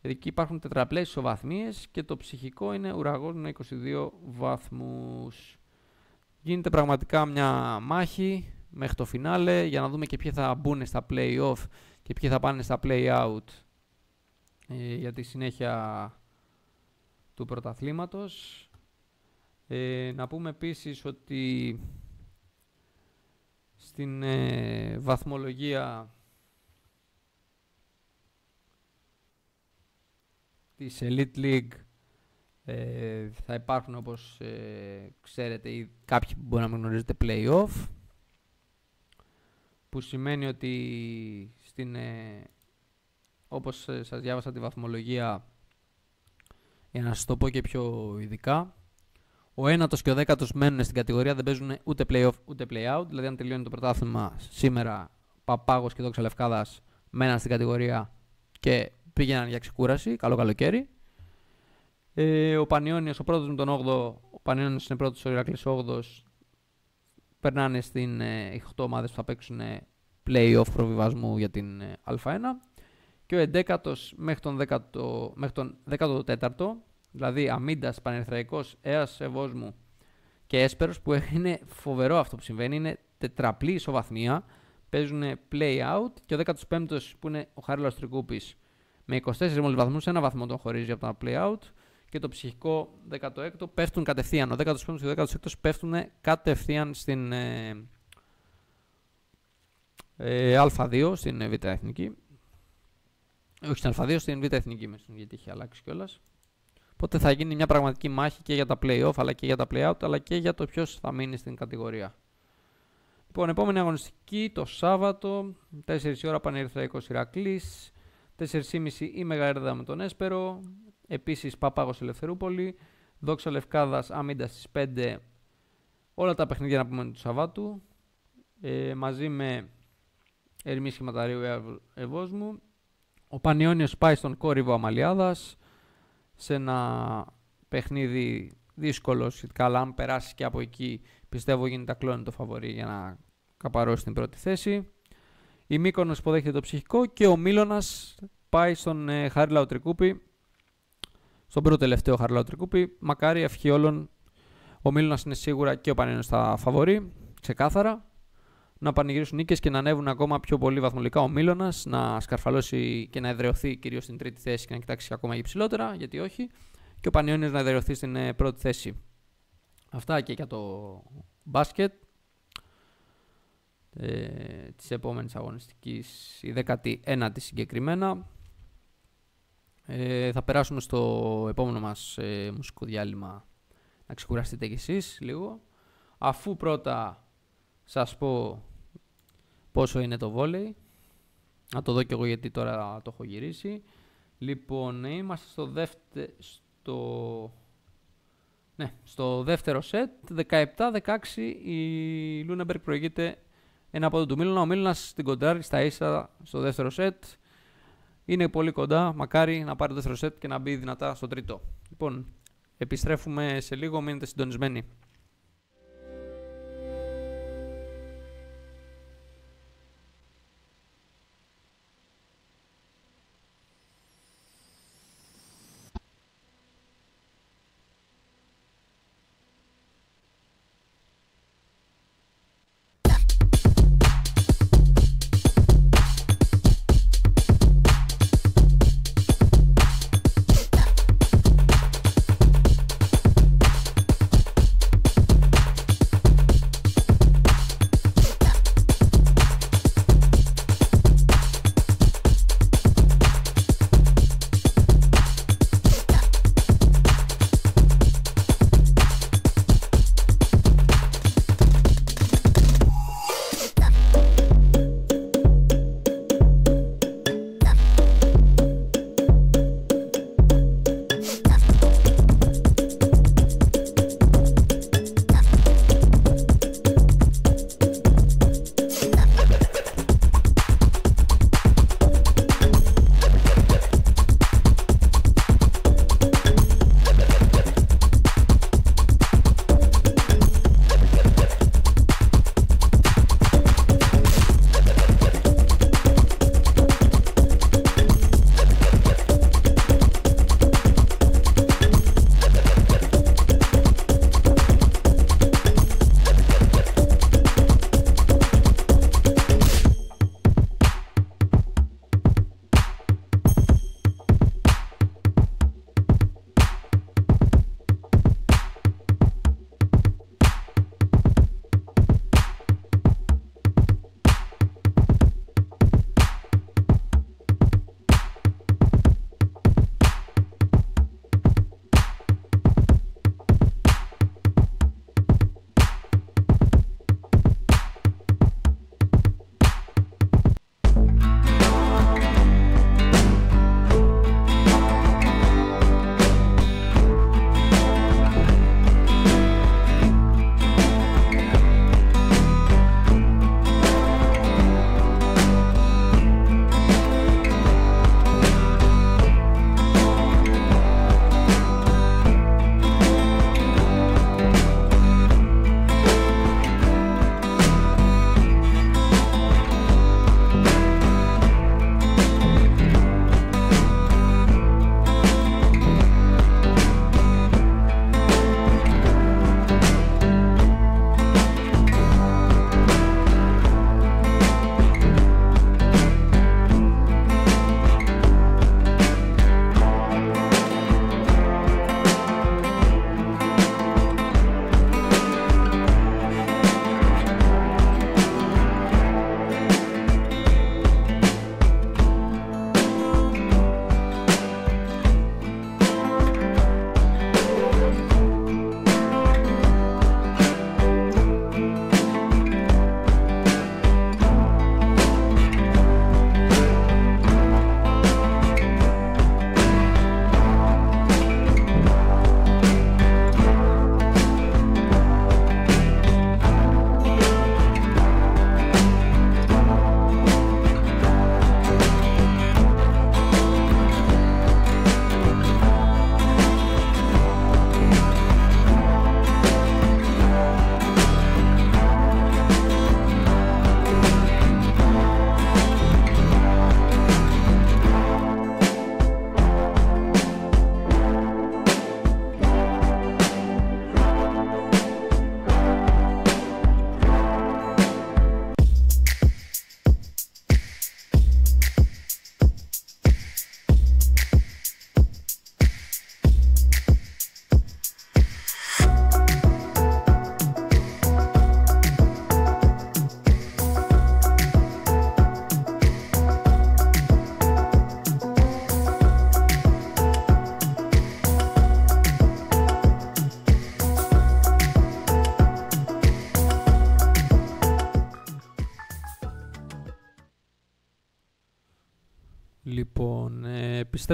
Εκεί υπάρχουν τετραπλές ισοβαθμίες και το ψυχικό είναι ουραγός με 22 βαθμούς. Γίνεται πραγματικά μια μάχη μέχρι το φινάλε για να δούμε και ποιοι θα μπουν στα play-off και ποιοι θα πάνε στα play-out ε, για τη συνέχεια του πρωταθλήματος. Ε, να πούμε επίσης ότι στην ε, βαθμολογία της Elite League ε, θα υπάρχουν όπως ε, ξέρετε ή κάποιοι που μπορεί να μην γνωρίζετε play-off που σημαίνει ότι στην, ε, όπως ε, σας διάβασα τη βαθμολογία για να σας το πω και πιο ειδικά ο ένατος και ο δέκατος μένουν στην κατηγορία δεν παίζουν ούτε play-off ούτε play-out δηλαδή αν τελειώνει το πρωτάθλημα σήμερα Παπάγος και Δόξα Λευκάδας μέναν στην κατηγορία και πήγαιναν για ξεκούραση. Καλό καλοκαίρι. Ε, ο Πανιόνιος, ο πρώτος με τον 8ο, ο Πανιόνιος είναι πρώτος, ο Ηρακλής 8ο. Περνάνε στην ε, 8 ομάδες που θα παίξουν playoff προβιβασμού για την ε, Α1. Και ο 11ο μέχρι τον, τον 14ο, δηλαδή Αμίντας, Πανερθραϊκό,Έα μου και Έσπερος, που είναι φοβερό αυτό που συμβαίνει. Είναι τετραπλή ισοβαθμία. Παίζουν play out και ο 15ο που είναι ο Χάρη χαρη Τρικούπης με 24 μόλις βαθμούς, ένα βαθμό τον χωρίζει από τα play-out και το ψυχικό 16ο πέφτουν κατευθείαν. Ο 15ο και ο 16ο πέφτουν κατευθείαν στην ε, ε, Α2, στην Β' Εθνική. Όχι στην Α2, στην Β' Εθνική μέσα, γιατί είχε αλλάξει κιόλας. Οπότε θα γίνει μια πραγματική μάχη και για τα play-off, αλλά και για τα play-out, αλλά και για το ποιος θα μείνει στην κατηγορία. Λοιπόν, επόμενη αγωνιστική το Σάββατο, 4 η ώρα 20 Ηρακλή. 4,5 η Μεγαρίδα με τον Έσπερο. Επίσης Παπάγος Ελευθερούπολη. Δόξα Λευκάδας Αμίντας στις 5. Όλα τα παιχνίδια να πούμε του Σαββάτου. Ε, μαζί με Ερμή Σχηματαρίου μου, Ο Πανιόνιος πάει στον κόρυβο Αμαλιάδας. Σε ένα παιχνίδι δύσκολο σχετικά, αλλά αν περάσει και από εκεί πιστεύω γίνεται ακλόνητο το φαβορή για να καπαρώσει την πρώτη θέση. Η Μύκονος υποδέχεται το ψυχικό και ο Μίλωνας πάει στον ε, Χάρη στον πρώτο τελευταίο Χάρη Λαοτρικούπη. Μακάρι ευχή όλων. Ο Μίλωνας είναι σίγουρα και ο Πανένος στα φαβορή, ξεκάθαρα. Να πανηγυρίσουν νίκες και να ανέβουν ακόμα πιο πολύ βαθμολικά ο Μίλωνα, να σκαρφαλώσει και να εδρεωθεί κυρίως στην τρίτη θέση και να κοιτάξει ακόμα υψηλότερα, γιατί όχι. Και ο Πανιόνιο να εδρεωθεί στην ε, πρώτη θέση. Αυτά και για το μπάσκετ ε, της επόμενης αγωνιστικής, η 19η συγκεκριμένα. Ε, θα περάσουμε στο επόμενο μας ε, μουσικό διάλειμμα να ξεκουραστείτε κι εσείς λίγο. Αφού πρώτα σας πω πόσο είναι το βόλεϊ, να το δω κι εγώ γιατί τώρα το έχω γυρίσει. Λοιπόν, ε, είμαστε στο δεύτερο... Στο... Ναι, στο δεύτερο σετ, 17-16 η λουνεμπερκ προηγείται ένα από του Μίλωνα. Ο Μίλωνας την κοντάρει στα ίσα στο δεύτερο σετ. Είναι πολύ κοντά. Μακάρι να πάρει το δεύτερο σετ και να μπει δυνατά στο τρίτο. Λοιπόν, επιστρέφουμε σε λίγο. Μείνετε συντονισμένοι.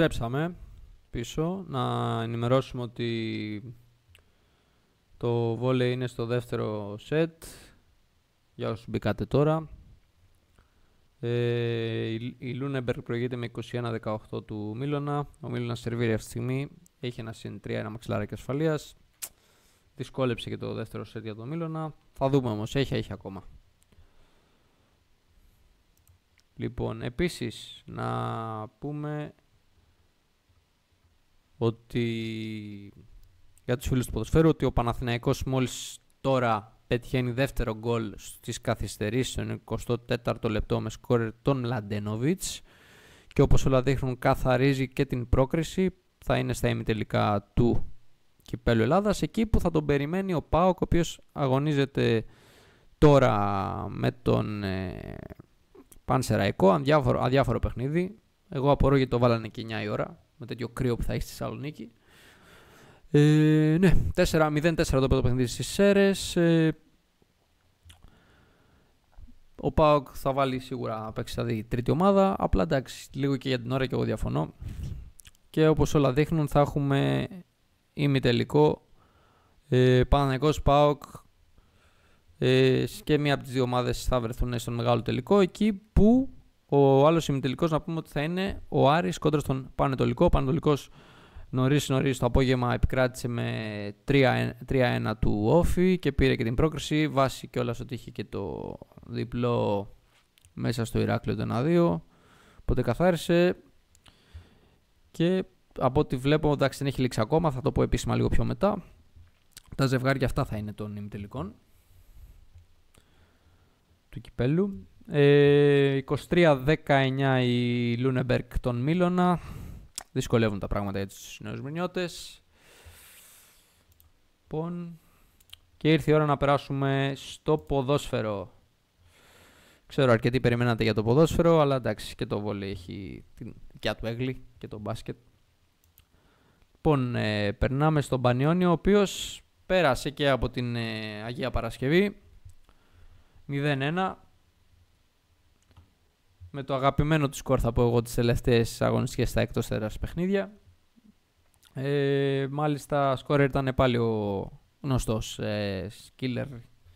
επιστρέψαμε πίσω να ενημερώσουμε ότι το βόλεϊ είναι στο δεύτερο σετ για όσους μπήκατε τώρα ε, η Λούνεμπερ προηγείται με 21-18 του Μίλωνα ο Μίλωνας σερβίρει αυτή τη στιγμή έχει ένα συν 3 ένα μαξιλάρα και ασφαλείας δυσκόλεψε και το δεύτερο σετ για τον Μίλωνα θα δούμε όμως έχει έχει ακόμα Λοιπόν, επίσης να πούμε ότι για τους φίλους του ποδοσφαίρου ότι ο Παναθηναϊκός μόλις τώρα πετυχαίνει δεύτερο γκολ στις καθυστερήσεις στον 24ο λεπτό με σκόρερ τον Λαντένοβιτς και όπως όλα δείχνουν καθαρίζει και την πρόκριση θα είναι στα ημιτελικά του Κυπέλου Ελλάδας εκεί που θα τον περιμένει ο Πάοκ ο οποίος αγωνίζεται τώρα με τον ε, Πανσεραϊκό αδιάφορο, αδιάφορο παιχνίδι εγώ απορώ γιατί το βάλανε και 9 η ώρα με τέτοιο κρύο που θα έχεις στη Θεσσαλονίκη. Ε, ναι, 4-0-4 το πρώτο παιχνίδι στις Σέρες. Ε, ο Πάοκ θα βάλει σίγουρα να παίξει δηλαδή, τρίτη ομάδα. Απλά εντάξει, λίγο και για την ώρα και εγώ διαφωνώ. Και όπως όλα δείχνουν θα έχουμε ημιτελικό ε, Παναγενικό ΠΑΟΚ ε, και μία από τις δύο ομάδες θα βρεθούν στον μεγάλο τελικό εκεί που ο άλλος ημιτελικός να πούμε ότι θα είναι ο Άρης κόντρα στον Πανετολικό. Ο Πανετολικός νωρίς νωρίς το απόγευμα επικράτησε με 3-1 του Όφη και πήρε και την πρόκριση. Βάσει κιόλας ότι είχε και το διπλό μέσα στο Ηράκλειο το 1-2. Οπότε καθάρισε και από ό,τι βλέπω, εντάξει δεν έχει λήξει ακόμα, θα το πω επίσημα λίγο πιο μετά. Τα ζευγάρια αυτά θα είναι των ημιτελικών του κυπέλου. Ε, 23-19 η Λούνεμπερκ των Μίλωνα. Δυσκολεύουν τα πράγματα για τους νέους Λοιπόν, και ήρθε η ώρα να περάσουμε στο ποδόσφαιρο. Ξέρω αρκετοί περιμένατε για το ποδόσφαιρο, αλλά εντάξει και το βόλι έχει την δικιά του έγκλη και το μπάσκετ. Λοιπόν, ε, περνάμε στον Πανιόνιο, ο οποίος πέρασε και από την ε, Αγία Παρασκευή με το αγαπημένο τους σκορ θα πω εγώ τις τελευταίες αγωνιστικές στα εκτός έδρας παιχνίδια. Ε, μάλιστα σκορ ήταν πάλι ο γνωστός ε, σκίλερ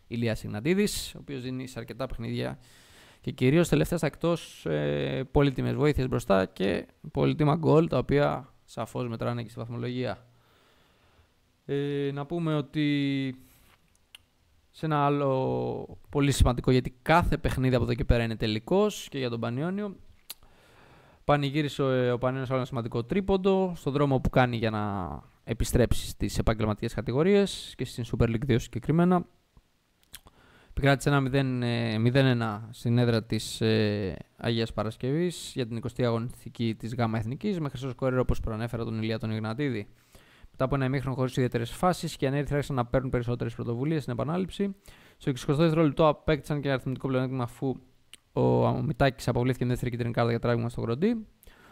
Ηλία ο οποίος δίνει σε αρκετά παιχνίδια και κυρίως τελευταία στα εκτός ε, πολύτιμες βοήθειες μπροστά και πολύτιμα γκολ τα οποία σαφώς μετράνε και στη βαθμολογία. Ε, να πούμε ότι σε ένα άλλο πολύ σημαντικό γιατί κάθε παιχνίδι από εδώ και πέρα είναι τελικός και για τον Πανιόνιο. Πανηγύρισε ο, ε, ο Πανιόνιος άλλο ένα σημαντικό τρίποντο στον δρόμο που κάνει για να επιστρέψει στις επαγγελματικές κατηγορίες και στην Super League 2 συγκεκριμένα. Επικράτησε ένα 0-1 ε, στην έδρα της ε, Αγίας Παρασκευής για την 20η αγωνιστική της ΓΑΜΑ Εθνικής με χρυσό σκορέρο όπως προανέφερα τον Ηλία τον Ιγνατίδη. Μετά από ένα ημίχρονο χωρίς ιδιαίτερες φάσεις και ανέρθει άρχισαν να παίρνουν περισσότερες πρωτοβουλίες στην επανάληψη. Στο 62 λεπτό απέκτησαν και αριθμητικό πλεονέκτημα αφού ο Μητάκης αποβλήθηκε με δεύτερη κίτρινη κάρτα για τράβηγμα στο γροντί.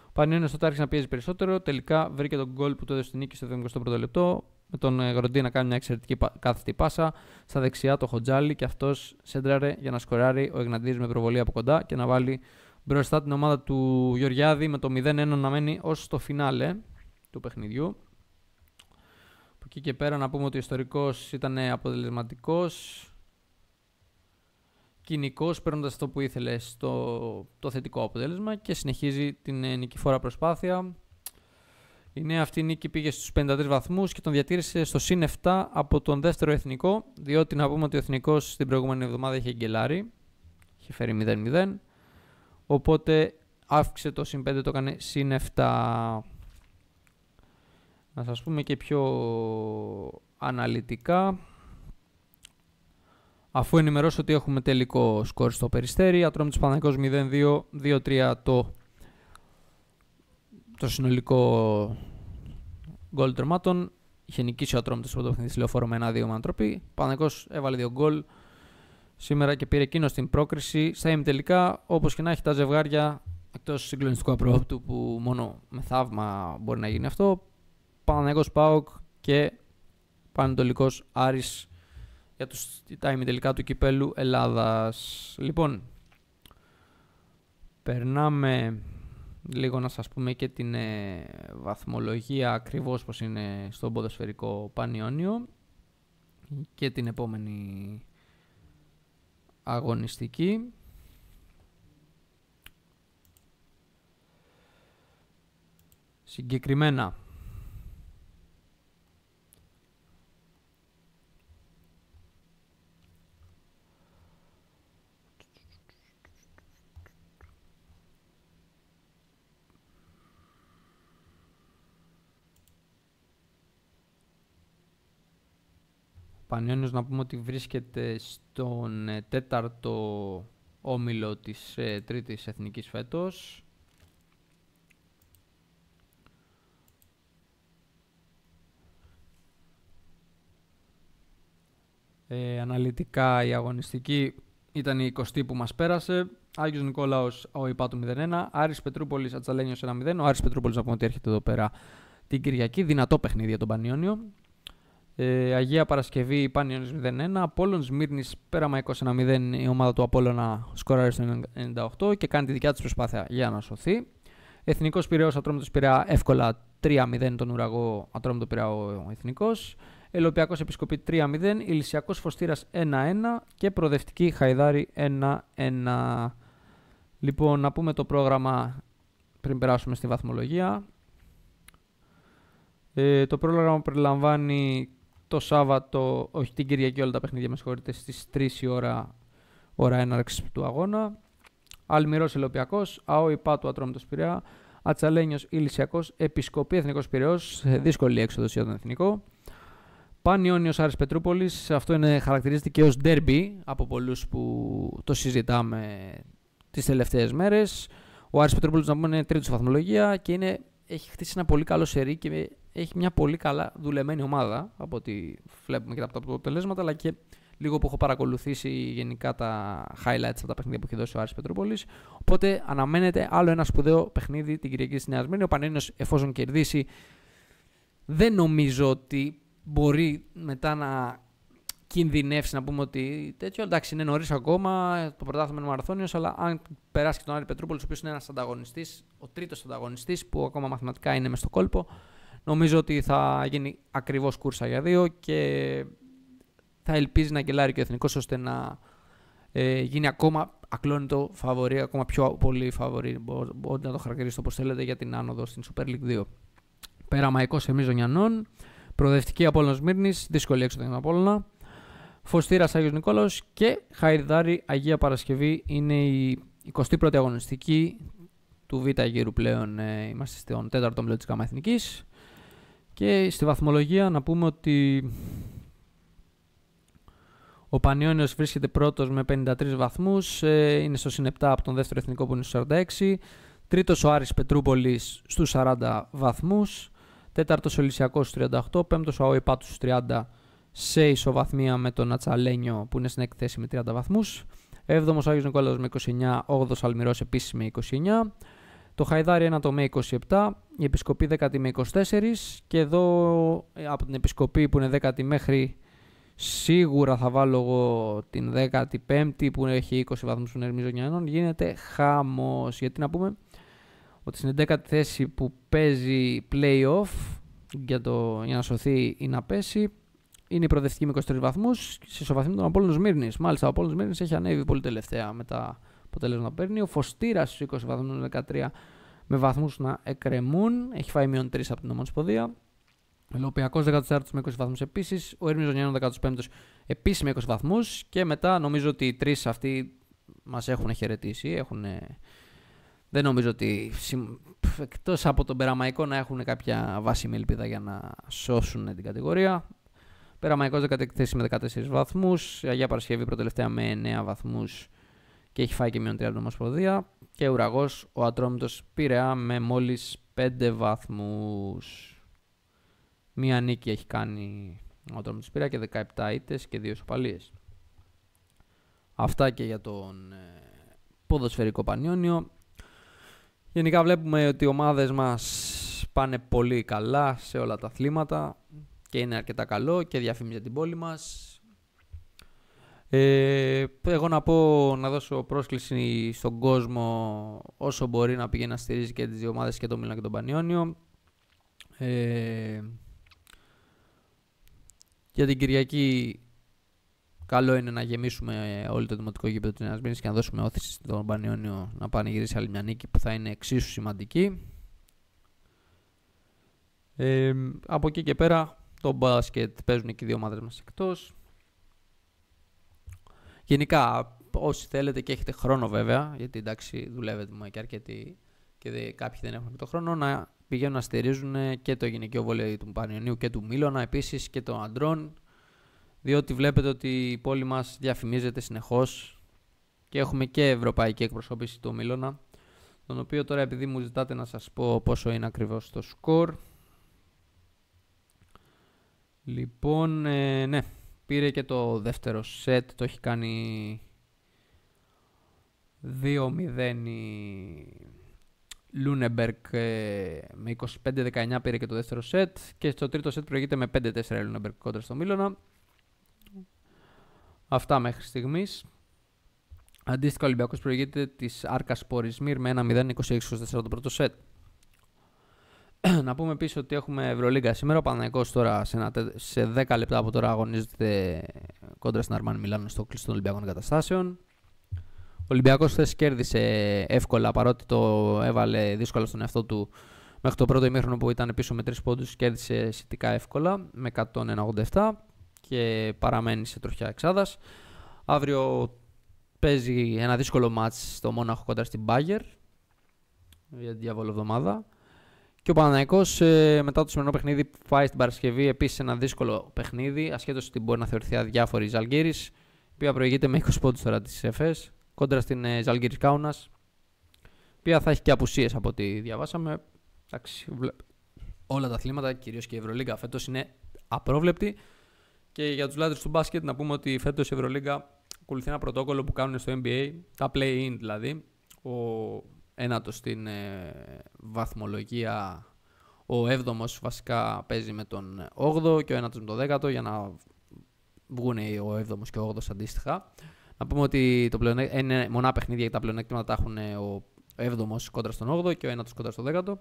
Ο Πανιόνιος τότε άρχισε να πιέζει περισσότερο. Τελικά βρήκε τον γκολ που του έδωσε την νίκη στο 71 λεπτό. Με τον ε, Γροντί να κάνει μια εξαιρετική κάθετη πάσα. Στα δεξιά το Χοντζάλι και αυτός σέντραρε για να σκοράρει ο Εγναντή με προβολή από κοντά και να βάλει μπροστά την ομάδα του Γεωργιάδη με το 0-1 να μένει ως το φινάλε του παιχνιδιού. Εκεί και πέρα να πούμε ότι ο ιστορικός ήταν αποτελεσματικός, κοινικός παίρνοντας αυτό που ήθελε στο το θετικό αποτέλεσμα και συνεχίζει την ε, νικηφόρα προσπάθεια. Η νέα αυτή νίκη πήγε στους 53 βαθμούς και τον διατήρησε στο συν 7 από τον δεύτερο εθνικό, διότι να πούμε ότι ο εθνικός την προηγούμενη εβδομάδα είχε γκελάρει, είχε φέρει 0-0, οπότε αύξησε το συν 5, το έκανε συν 7. Να σας πούμε και πιο αναλυτικά. Αφού ενημερώσω ότι έχουμε τελικό σκορ στο περιστερι της Ατρόμητος Παναγικός 0-2, 2-3 το, το συνολικό γκολ τερμάτων. Είχε νικήσει ο ατρόμι τη πρωτοπαιχνίδι της με ένα δύο με ανατροπή. Παναγικός έβαλε δύο γκολ σήμερα και πήρε εκείνο στην πρόκριση. Στα τελικά, όπως και να έχει τα ζευγάρια, εκτός συγκλονιστικού απρόπτου που μόνο με θαύμα μπορεί να γίνει αυτό, Παναθηναϊκός ΠΑΟΚ και παντολικός Άρης για τους, τα ημιτελικά του κυπέλου Ελλάδας. Λοιπόν, περνάμε λίγο να σας πούμε και την ε, βαθμολογία ακριβώς πως είναι στον ποδοσφαιρικό Πανιόνιο και την επόμενη αγωνιστική. Συγκεκριμένα Πανιόνιος να πούμε ότι βρίσκεται στον ε, τέταρτο όμιλο της ε, τρίτης εθνικής φέτος. Ε, αναλυτικά η αγωνιστική ήταν η 20η που μας πέρασε. Άγιος Νικόλαος ο ιπατου 0-1. Άρης Πετρούπολης Ατσαλένιος 1-0. Ο Άρης Πετρούπολης να πούμε ότι έρχεται εδώ πέρα την Κυριακή. Δυνατό παιχνίδι για τον Πανιόνιο. Ε, Αγία πάνω Πάνιονς 0-1. Απόλων σμυρνης Σμύρνης πέραμα 21-0 η ομάδα του απόλυνα σκοράρει στο 98 και κάνει τη δικιά τη προσπάθεια για να σωθεί. Εθνικός Πειραιός Ατρόμητος Πειραιά εύκολα 3-0 τον ουραγό Ατρόμητο Πειραιά ο εθνικος ελοπιακο Ελοπιακός Επισκοπή 3-0, Ηλσιακό Φωστήρας 1-1 και Προδευτική Χαϊδάρη 1-1. Λοιπόν, να πούμε το πρόγραμμα πριν περάσουμε στη βαθμολογία. Ε, το πρόγραμμα περιλαμβάνει το Σάββατο, όχι την Κυριακή όλα τα παιχνίδια, με συγχωρείτε, στις 3 η ώρα, ώρα έναρξης του αγώνα. Αλμυρός Ελοπιακός, Αόη Πάτου Ατρόμητος Πειραιά, Ατσαλένιος Ηλυσιακός, Επισκοπή Εθνικός Πειραιός, δύσκολη έξοδος για τον Εθνικό. Πανιώνιος Άρης Πετρούπολης, αυτό είναι, χαρακτηρίζεται και ως ντέρμπι από πολλούς που το συζητάμε τις τελευταίες μέρες. Ο Άρης Πετρούπολης να πούμε είναι τρίτος βαθμολογία και είναι, έχει χτίσει ένα πολύ καλό σερί και έχει μια πολύ καλά δουλεμένη ομάδα από ό,τι βλέπουμε και από τα αποτελέσματα, αλλά και λίγο που έχω παρακολουθήσει γενικά τα highlights από τα παιχνίδια που έχει δώσει ο Άρης Πετροπολής. Οπότε αναμένεται άλλο ένα σπουδαίο παιχνίδι την Κυριακή στην Νέα Ο Πανένιος εφόσον κερδίσει δεν νομίζω ότι μπορεί μετά να κινδυνεύσει να πούμε ότι τέτοιο. Εντάξει, είναι νωρίς ακόμα. Το πρωτάθλημα είναι Μαραθώνιος αλλά αν περάσει και τον Άρη Πετρούπολης, ο οποίος είναι ένας ανταγωνιστής, ο τρίτος ανταγωνιστής που ακόμα μαθηματικά είναι μες στο κόλπο, Νομίζω ότι θα γίνει ακριβώς κούρσα για δύο και θα ελπίζει να γελάρει και ο Εθνικός ώστε να ε, γίνει ακόμα ακλόνητο φαβορή, ακόμα πιο πολύ φαβορή, μπορείτε να το χαρακτηρίσετε όπως θέλετε για την άνοδο στην Super League 2. Πέρα Μαϊκός Εμίζων Γιαννών, προοδευτική Απόλλωνος Μύρνης, δύσκολη έξοδο για την Απόλλωνα, Φωστήρας Άγιος Νικόλαος και Χαϊρδάρη Αγία Παρασκευή είναι η 21η αγωνιστική του Β' γύρου πλέον ε, είμαστε στον 4ο μήλο της και στη βαθμολογία να πούμε ότι ο Πανιόνιος βρίσκεται πρώτος με 53 βαθμούς, ε, είναι στο συνεπτά από τον δεύτερο εθνικό που είναι στους 46. Τρίτος ο Άρης Πετρούπολης στους 40 βαθμούς. Τέταρτος ο Λυσιακός στους 38. Πέμπτος ο Αοϊπάτου στους 30 σε ισοβαθμία με τον Ατσαλένιο που είναι στην εκθέση με 30 βαθμούς. Έβδομος ο Άγιος Νικόλαος με 29. Όγδος Αλμυρός επίσης με 29. Το Χαϊδάρι 1 το με 27, η Επισκοπή με 24 και εδώ ε, από την Επισκοπή που είναι 10η μέχρι σίγουρα θα βάλω εγώ την 15η που έχει 20 βαθμούς στον Νερμής γίνεται χαμός. Γιατί να πούμε ότι στην 11η θέση που παίζει play-off για, το, για να σωθεί ή να πέσει είναι η προοδευτική με 23 βαθμούς σε ισοβαθμή τον Απόλλων Σμύρνης. Μάλιστα ο Απόλλων Σμύρνης έχει ανέβει πολύ τελευταία μετά αποτέλεσμα να παίρνει. Ο Φωστήρας στους 20 βαθμού, 13 με βαθμούς να εκκρεμούν. Έχει φάει μείον 3 από την ομοσπονδια Λοπιακό Ελοπιακό με 20 βαθμούς επίσης. Ο Ερμιο Ζωνιάνο επίσης με 20 βαθμούς. Και μετά νομίζω ότι οι τρεις αυτοί μας έχουν χαιρετήσει. Έχουν... Δεν νομίζω ότι εκτός από τον Περαμαϊκό να έχουν κάποια βάσιμη ελπίδα για να σώσουν την κατηγορία. Περαμαϊκός 16 με 14 βαθμού. Αγία Παρασκευή προτελευταία με 9 βαθμούς και έχει φάει και μείον 30 Ομοσπονδία. Και ουραγός ο Ατρόμητος Πειραιά με μόλις 5 βάθμού. Μία νίκη έχει κάνει ο Ατρόμητος Πειραιά και 17 ήττες και 2 σοπαλίε. Αυτά και για τον ε, ποδοσφαιρικό Πανιόνιο. Γενικά βλέπουμε ότι οι ομάδες μας πάνε πολύ καλά σε όλα τα αθλήματα και είναι αρκετά καλό και διαφήμιζε την πόλη μας ε, εγώ να πω να δώσω πρόσκληση στον κόσμο όσο μπορεί να πηγαίνει να στηρίζει και τις δύο ομάδες και το Μίλαν και τον Πανιόνιο. Ε, για την Κυριακή καλό είναι να γεμίσουμε όλο το δημοτικό γήπεδο της Νέας και να δώσουμε όθηση στον Πανιόνιο να πανηγυρίσει άλλη μια νίκη που θα είναι εξίσου σημαντική. Ε, από εκεί και πέρα το μπάσκετ παίζουν και οι δύο ομάδες μας εκτός. Γενικά, όσοι θέλετε και έχετε χρόνο βέβαια, γιατί εντάξει δουλεύετε μα και αρκετοί και δε, κάποιοι δεν έχουν και το χρόνο, να πηγαίνουν να στηρίζουν και το γυναικείο βόλεϊ του Πανιωνίου και του Μήλωνα επίσης και των αντρών, διότι βλέπετε ότι η πόλη μας διαφημίζεται συνεχώς και έχουμε και ευρωπαϊκή εκπροσώπηση του Μήλωνα, τον οποίο τώρα επειδή μου ζητάτε να σας πω πόσο είναι ακριβώς το σκορ, Λοιπόν, ε, ναι, πήρε και το δεύτερο σετ, το έχει κάνει 2-0 η Λούνεμπερκ ε, με 25-19 πήρε και το δεύτερο σετ και στο τρίτο σετ προηγείται με 5-4 η Λούνεμπερκ κόντρα στο Μίλωνα. Αυτά μέχρι στιγμής. Αντίστοιχα, ο Ολυμπιακός προηγείται της Αρκας Πορισμύρ με 1-0-26-24 το πρώτο σετ. <clears throat> να πούμε επίση ότι έχουμε Ευρωλίγκα σήμερα. Ο Παναγικός τώρα σε, 10 λεπτά από τώρα αγωνίζεται κόντρα στην Αρμάνη Μιλάνο στο κλειστό των Ολυμπιακών Καταστάσεων. Ο Ολυμπιακός χθες κέρδισε εύκολα παρότι το έβαλε δύσκολα στον εαυτό του μέχρι το πρώτο ημίχρονο που ήταν πίσω με 3 πόντους. Κέρδισε σχετικά εύκολα με 187 και παραμένει σε τροχιά εξάδας. Αύριο παίζει ένα δύσκολο μάτς στο Μόναχο κοντά στην Μπάγκερ για την διαβόλο εβδομάδα. Και ο Παναναϊκός ε, μετά το σημερινό παιχνίδι φάει στην Παρασκευή επίσης ένα δύσκολο παιχνίδι, ασχέτως ότι μπορεί να θεωρηθεί αδιάφορη η Ζαλγίρης, η οποία προηγείται με 20 πόντους τώρα της ΕΦΕΣ, κόντρα στην ε, Ζαλγίρης Κάουνας, η οποία θα έχει και απουσίες από ό,τι διαβάσαμε. Εντάξει, όλα τα αθλήματα, κυρίως και η Ευρωλίγκα φέτος, είναι απρόβλεπτη. Και για τους λάτρες του μπάσκετ, να πούμε ότι φέτος η Ευρωλίγκα ακολουθεί ένα πρωτόκολλο που κάνουν στο NBA, τα play-in δηλαδή. Ο ένατος στην ε, βαθμολογία. Ο 7 βασικά παίζει με τον 8ο και ο 9 με τον 10ο για να βγουν ο 7 και ο 8ος αντίστοιχα. Να πούμε ότι το είναι μονά παιχνίδια και τα πλεονέκτηματα τα έχουν ο 7ο κόντρα στον 8ο και ο 9 κόντρα στον 10ο.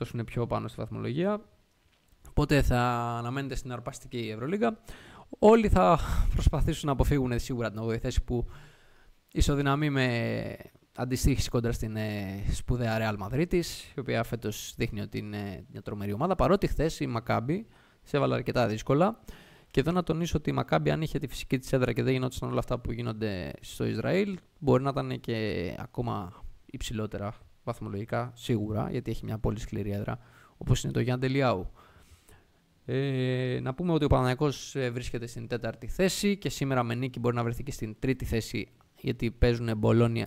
Αυτός είναι πιο πάνω στη βαθμολογία. Οπότε θα αναμένεται στην αρπαστική Ευρωλίγκα. Όλοι θα <laughs> προσπαθήσουν να αποφύγουν σίγουρα την 8η θέση που ισοδυναμεί με αντιστοίχηση κοντρά στην ε, σπουδαία Real Madrid, η οποία φέτος δείχνει ότι είναι μια τρομερή ομάδα. Παρότι χθες η Μακάμπη σε έβαλε αρκετά δύσκολα. Και εδώ να τονίσω ότι η Μακάμπη, αν είχε τη φυσική της έδρα και δεν γινόταν όλα αυτά που γίνονται στο Ισραήλ, μπορεί να ήταν και ακόμα υψηλότερα βαθμολογικά σίγουρα, γιατί έχει μια πολύ σκληρή έδρα όπως είναι το Γιάννη Τελιαού Ε, να πούμε ότι ο Παναναϊκός ε, βρίσκεται στην τέταρτη θέση και σήμερα με νίκη μπορεί να βρεθεί και στην τρίτη θέση γιατί παίζουν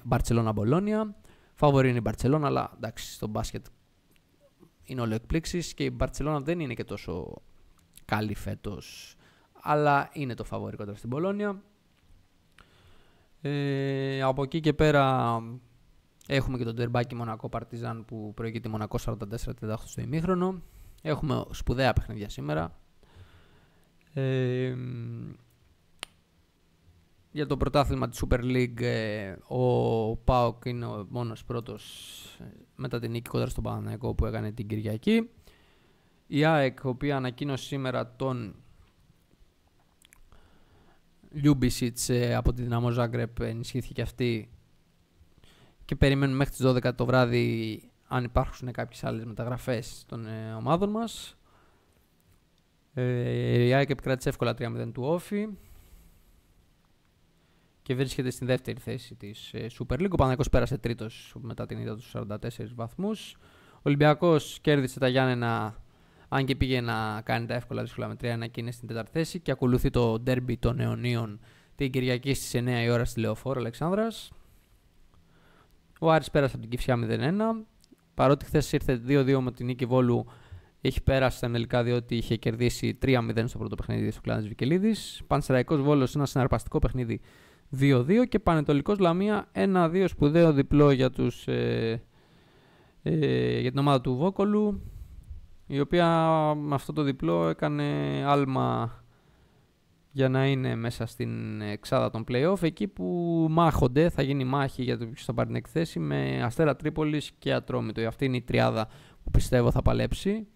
Μπαρσελόνα-Μπολόνια. Φαβορή είναι η Μπαρσελόνα, αλλά εντάξει, στο μπάσκετ είναι όλο εκπλήξεις και η Μπαρσελόνα δεν είναι και τόσο καλή φέτος. Αλλά είναι το φαβορή κοντά στην Πολόνια. Ε, από εκεί και πέρα έχουμε και τον τερμπάκι Μονακό Παρτιζάν που προηγείται Μονακό 44-38 στο ημίχρονο. Έχουμε σπουδαία παιχνίδια σήμερα. Ε, για το πρωτάθλημα της Super League ε, ο Πάοκ είναι ο μόνος πρώτος ε, μετά την νίκη κοντά στον Παναναϊκό που έκανε την Κυριακή. Η ΑΕΚ, η οποία ανακοίνωσε σήμερα τον Λιούμπισιτς ε, από τη Δυναμό Ζάγκρεπ, ενισχύθηκε αυτή και περιμένουμε μέχρι τις 12 το βράδυ αν υπάρχουν κάποιες άλλες μεταγραφές των ομάδων μας. η ΑΕΚ επικράτησε εύκολα 3-0 του Όφη και βρίσκεται στη δεύτερη θέση της ε, Super League. Ο Παναθηναϊκός πέρασε τρίτος μετά την είδα του 44 βαθμούς. Ο Ολυμπιακός κέρδισε τα Γιάννενα αν και πήγε να κάνει τα εύκολα δύσκολα με 3-1 στην τέταρτη θέση και ακολουθεί το ντέρμπι των αιωνίων την Κυριακή στις 9 η ώρα στη Λεωφόρο Αλεξάνδρας. Ο Άρης πέρασε από την Κυφσιά 0-1. Παρότι χθες ήρθε 2-2 με την νίκη Βόλου, έχει πέρασει τα ενελικά διότι είχε κερδίσει 3-0 στο πρώτο παιχνίδι του Κλάνα Βικελίδης. Πανσεραϊκός Βόλος, ένα συναρπαστικό παιχνίδι 2-2 και Πανετολικός Λαμία 1-2 σπουδαίο διπλό για, τους, ε, ε, για την ομάδα του Βόκολου η οποία με αυτό το διπλό έκανε άλμα για να είναι μέσα στην εξάδα των play εκεί που μάχονται, θα γίνει μάχη για το ποιος θα πάρει την εκθέση με Αστέρα Τρίπολης και Ατρόμητο. Αυτή είναι η τριάδα που πιστεύω θα παλέψει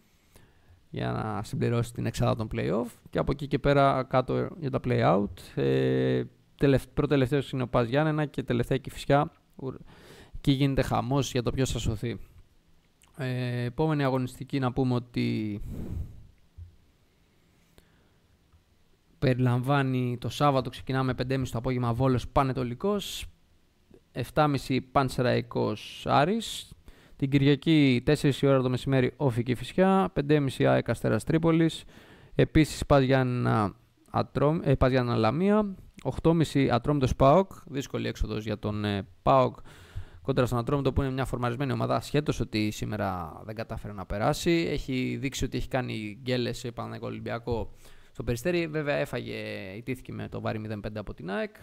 για να συμπληρώσει την εξάδα των play και από εκεί και πέρα κάτω για τα play-out. Ε, Προτελευταίος είναι ο Πας Γιάννενα και τελευταία και φυσικά. Εκεί γίνεται χαμός για το ποιος θα σωθεί. Ε, επόμενη αγωνιστική να πούμε ότι περιλαμβάνει το Σάββατο ξεκινάμε 5.30 το απόγευμα Βόλος Πανετολικός 7.30 Πανσεραϊκός Άρης την Κυριακή 4 η ώρα το μεσημέρι Όφικη Φυσιά 5.30 ΑΕΚ Αστέρας Τρίπολης επίσης Πας Ατρόμ, ε, Λαμία 8,5 Ατρόμητος ΠΑΟΚ, δύσκολη έξοδος για τον ε, ΠΑΟΚ κόντρα στον Ατρόμητο που είναι μια φορμαρισμένη ομάδα Σχέτω ότι σήμερα δεν κατάφερε να περάσει. Έχει δείξει ότι έχει κάνει γκέλες σε Ολυμπιακό στο Περιστέρι. Βέβαια έφαγε, ιτήθηκε με το βαρη 0.5 από την ΑΕΚ.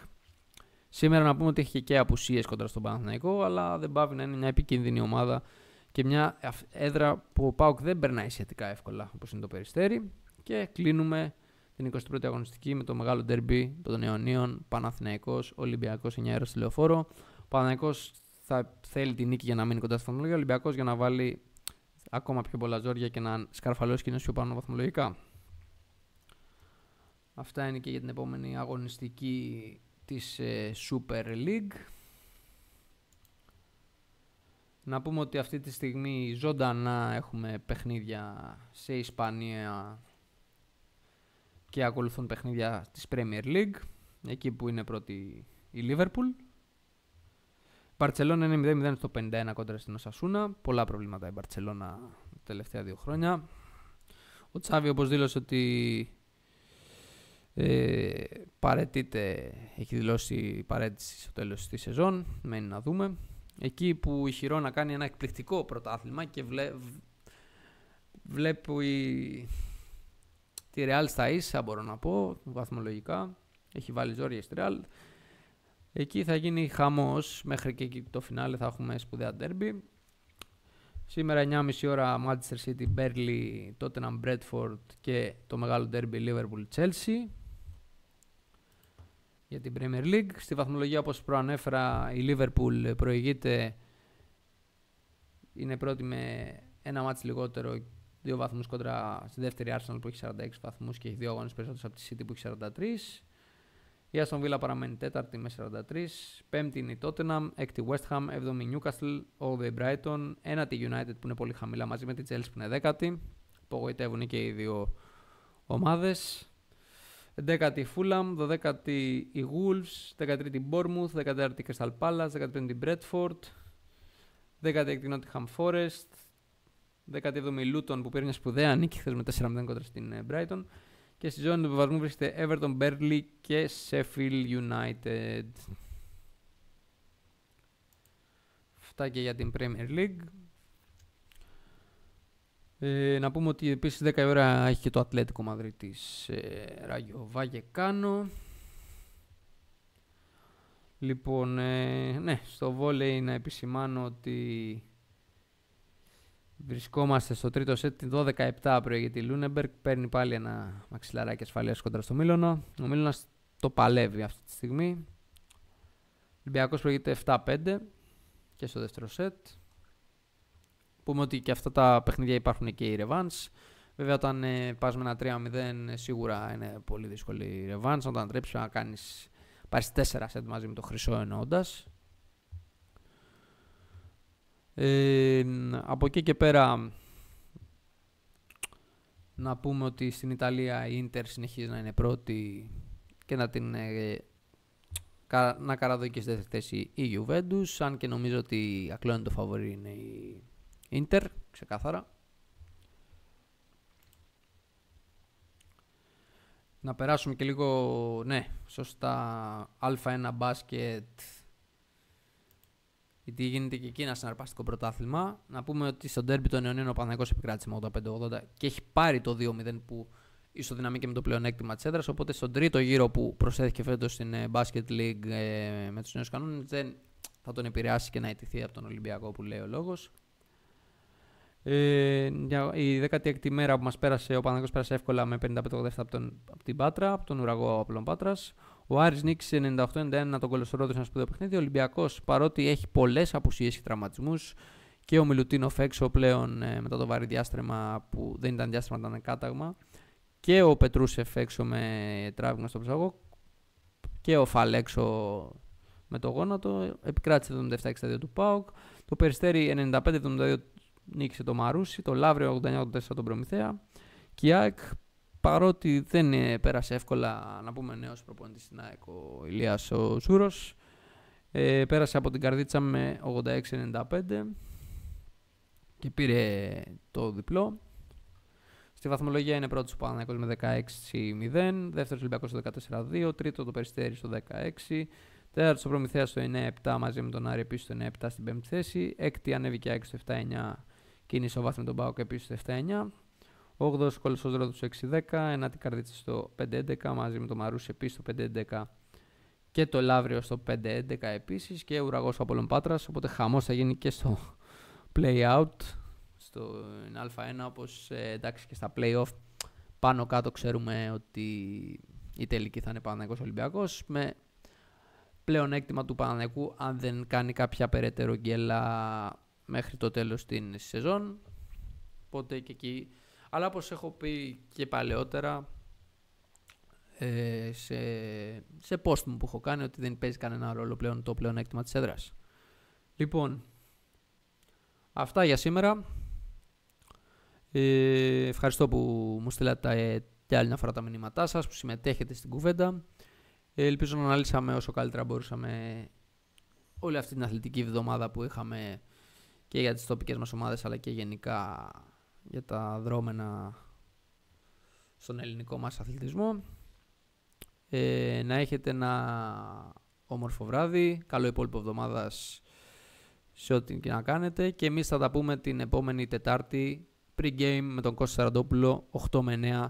Σήμερα να πούμε ότι έχει και απουσίες κοντά στον Παναθηναϊκό, αλλά δεν πάβει να είναι μια επικίνδυνη ομάδα και μια έδρα που ο Πάουκ δεν περνάει σχετικά εύκολα όπως είναι το περιστέρι. Και κλείνουμε την 21η αγωνιστική με το μεγάλο ντερμπι των αιωνίων Παναθηναϊκός Ολυμπιακός 9 στη λεωφόρο. Ο Παναθηναϊκός θα θέλει την νίκη για να μείνει κοντά στη βαθμολογία, Ολυμπιακός για να βάλει ακόμα πιο πολλά ζόρια και να σκαρφαλώσει και πιο πάνω βαθμολογικά. Αυτά είναι και για την επόμενη αγωνιστική της ε, Super League. Να πούμε ότι αυτή τη στιγμή ζωντανά έχουμε παιχνίδια σε Ισπανία, και ακολουθούν παιχνίδια της Premier League, εκεί που είναι πρώτη η Liverpool. Μπαρτσελώνα είναι 0-0 στο 51 κόντρα στην Οσασούνα. Πολλά προβλήματα η Μπαρτσελώνα τα τελευταία δύο χρόνια. Ο Τσάβη όπως δήλωσε ότι ε, έχει δηλώσει παρέτηση στο τέλος της σεζόν. Μένει να δούμε. Εκεί που η Χιρόνα κάνει ένα εκπληκτικό πρωτάθλημα και βλέπω η Τη Ρεάλ στα ίσα μπορώ να πω, βαθμολογικά. Έχει βάλει ζόρια στη Ρεάλ. Εκεί θα γίνει χαμός, μέχρι και εκεί το φινάλε θα έχουμε σπουδαία ντέρμπι. Σήμερα 9.30 ώρα Manchester City, Burnley, Tottenham, Bradford και το μεγάλο derby Liverpool, Chelsea για την Premier League. Στη βαθμολογία όπως προανέφερα η Liverpool προηγείται είναι πρώτη με ένα μάτς λιγότερο 2 βαθμούς κοντρά στη δεύτερη Arsenal που έχει 46 βαθμούς και έχει 2 αγώνες περισσότερους από τη City που έχει 43. Η Aston Villa παραμένει 4η με 43. Πέμπτη είναι η Tottenham. Έκτη West Ham. 7η Newcastle. Ο Brighton. Ένα τη United που είναι πολύ χαμηλά μαζί με τη Chelsea που είναι 10η. Απογοητεύουν και οι δύο ομάδες. 10η Fulham. 12η Wolves. 13η η Bournemouth. 14η Crystal Palace. 15η η Bretford. 16 η Nottingham Forest. 17η Λούτον που πήρε μια σπουδαία νίκη χθες με 4-0 στην ε, Brighton. Και στη ζώνη του βαθμού βρίσκεται Everton, Burnley και Sheffield United. Αυτά και για την Premier League. Ε, να πούμε ότι επίσης 10 ώρα έχει και το Ατλέτικο Μαδρίτης ε, Ράγιο Βαγεκάνο. Λοιπόν, ε, ναι, στο βόλεϊ να επισημάνω ότι Βρισκόμαστε στο τρίτο σετ, 12-17 προηγείται η Λούνεμπερκ. Παίρνει πάλι ένα μαξιλαράκι ασφαλείας κοντά στο Μίλωνο. Ο Μίλωνας το παλεύει αυτή τη στιγμή. Ο Ολυμπιακός προηγείται 7-5 και στο δεύτερο σετ. Πούμε ότι και αυτά τα παιχνίδια υπάρχουν και οι revans. Βέβαια, όταν ε, πας με ένα 3-0, ε, σίγουρα είναι πολύ δύσκολη η revans. Όταν τρέψεις, να κάνεις. Πάρεις 4 σετ μαζί με το χρυσό εννοώντας από εκεί και πέρα να πούμε ότι στην Ιταλία η Ίντερ συνεχίζει να είναι πρώτη και να την ε, να καραδόει και στη δεύτερη θέση η Juventus αν και νομίζω ότι ακλόνη το φαβορή είναι η Ίντερ ξεκάθαρα Να περάσουμε και λίγο, ναι, σωστά, α1 μπάσκετ γιατί γίνεται και εκεί ένα συναρπαστικό πρωτάθλημα. Να πούμε ότι στον τέρμπι των Ιωνίων ο Παναγιώ επικράτησε με 85-80 και έχει πάρει το 2-0 που ισοδυναμεί και με το πλεονέκτημα της έδρας. Οπότε στον τρίτο γύρο που προσθέθηκε φέτος στην ε, Basket League ε, με τους νέους κανόνες δεν θα τον επηρεάσει και να ιτηθεί από τον Ολυμπιακό που λέει ο λόγος. Ε, η 16η μέρα που μας πέρασε, ο Παναγιώ πέρασε εύκολα με 55-87 από, από την Πάτρα, από τον ουραγό Απλών Πάτρας. Ο Άρης νίκησε 98-91 τον Κολοσσορόδο σε ένα σπουδαίο παιχνίδι. Ο Ολυμπιακός παρότι έχει πολλές απουσίες και τραυματισμούς και ο Μιλουτίνο Φέξο πλέον ε, μετά το βαρύ διάστρεμα που δεν ήταν διάστρεμα, ήταν κάταγμα. Και ο Πετρούσε Φέξο με τράβημα στο ψαγό. Και ο Φαλέξο με το γόνατο. Επικράτησε το 77-62 του ΠΑΟΚ. Το Περιστέρι 95-72 νίκησε το Μαρούσι. Το Λαύριο 89-84 τον Προμηθέα. Και παρότι δεν ε, πέρασε εύκολα, να πούμε νέος προπονητής στην ΑΕΚ ο Ηλίας ο Σούρος, ε, πέρασε από την καρδίτσα με 86-95 και πήρε το διπλό. Στη βαθμολογία είναι πρώτος ο Παναθηναϊκός με 16-0, δεύτερος Ολυμπιακός στο 14-2, τρίτο το Περιστέρι στο 16, τέταρτος ο Προμηθέας στο 9-7 μαζί με τον Άρη επίσης στο 9-7 στην πέμπτη θέση, έκτη ανέβηκε ΑΕΚ στο 7-9 και είναι ισοβάθμι τον Πάοκ επίσης στο 7-9. 8ο κολοσσό Ρόδος 6-10, Ένατη η στο 5-11 μαζί με το Μαρούσι επίσης στο 5-11 και το Λαύριο στο 5-11 επίσης και Ουραγός Απόλλων Πάτρας, οπότε χαμός θα γίνει και στο play out, στο ε, α1 όπως ε, εντάξει και στα play πάνω κάτω ξέρουμε ότι η τελική θα είναι Παναθηναϊκός Ολυμπιακός με πλεονέκτημα του Παναθηναϊκού αν δεν κάνει κάποια περαιτέρω γκέλα μέχρι το τέλος της σεζόν. Οπότε και εκεί αλλά όπως έχω πει και παλαιότερα ε, σε, σε μου που έχω κάνει ότι δεν παίζει κανένα ρόλο πλέον το πλεονέκτημα της έδρας. Λοιπόν, αυτά για σήμερα. Ε, ευχαριστώ που μου στείλατε και άλλη μια φορά τα μηνύματά σας, που συμμετέχετε στην κουβέντα. Ε, ελπίζω να αναλύσαμε όσο καλύτερα μπορούσαμε όλη αυτή την αθλητική εβδομάδα που είχαμε και για τις τοπικές μας ομάδες αλλά και γενικά για τα δρόμενα στον ελληνικό μας αθλητισμό. Ε, να έχετε ένα όμορφο βράδυ. Καλό υπόλοιπο εβδομάδας σε ό,τι και να κάνετε. Και εμείς θα τα πούμε την επόμενη Τετάρτη pre-game με τον Κώστα Σαραντόπουλο 8 με 9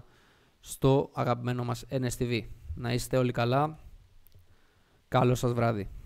στο αγαπημένο μας NSTV. Να είστε όλοι καλά. Καλό σας βράδυ.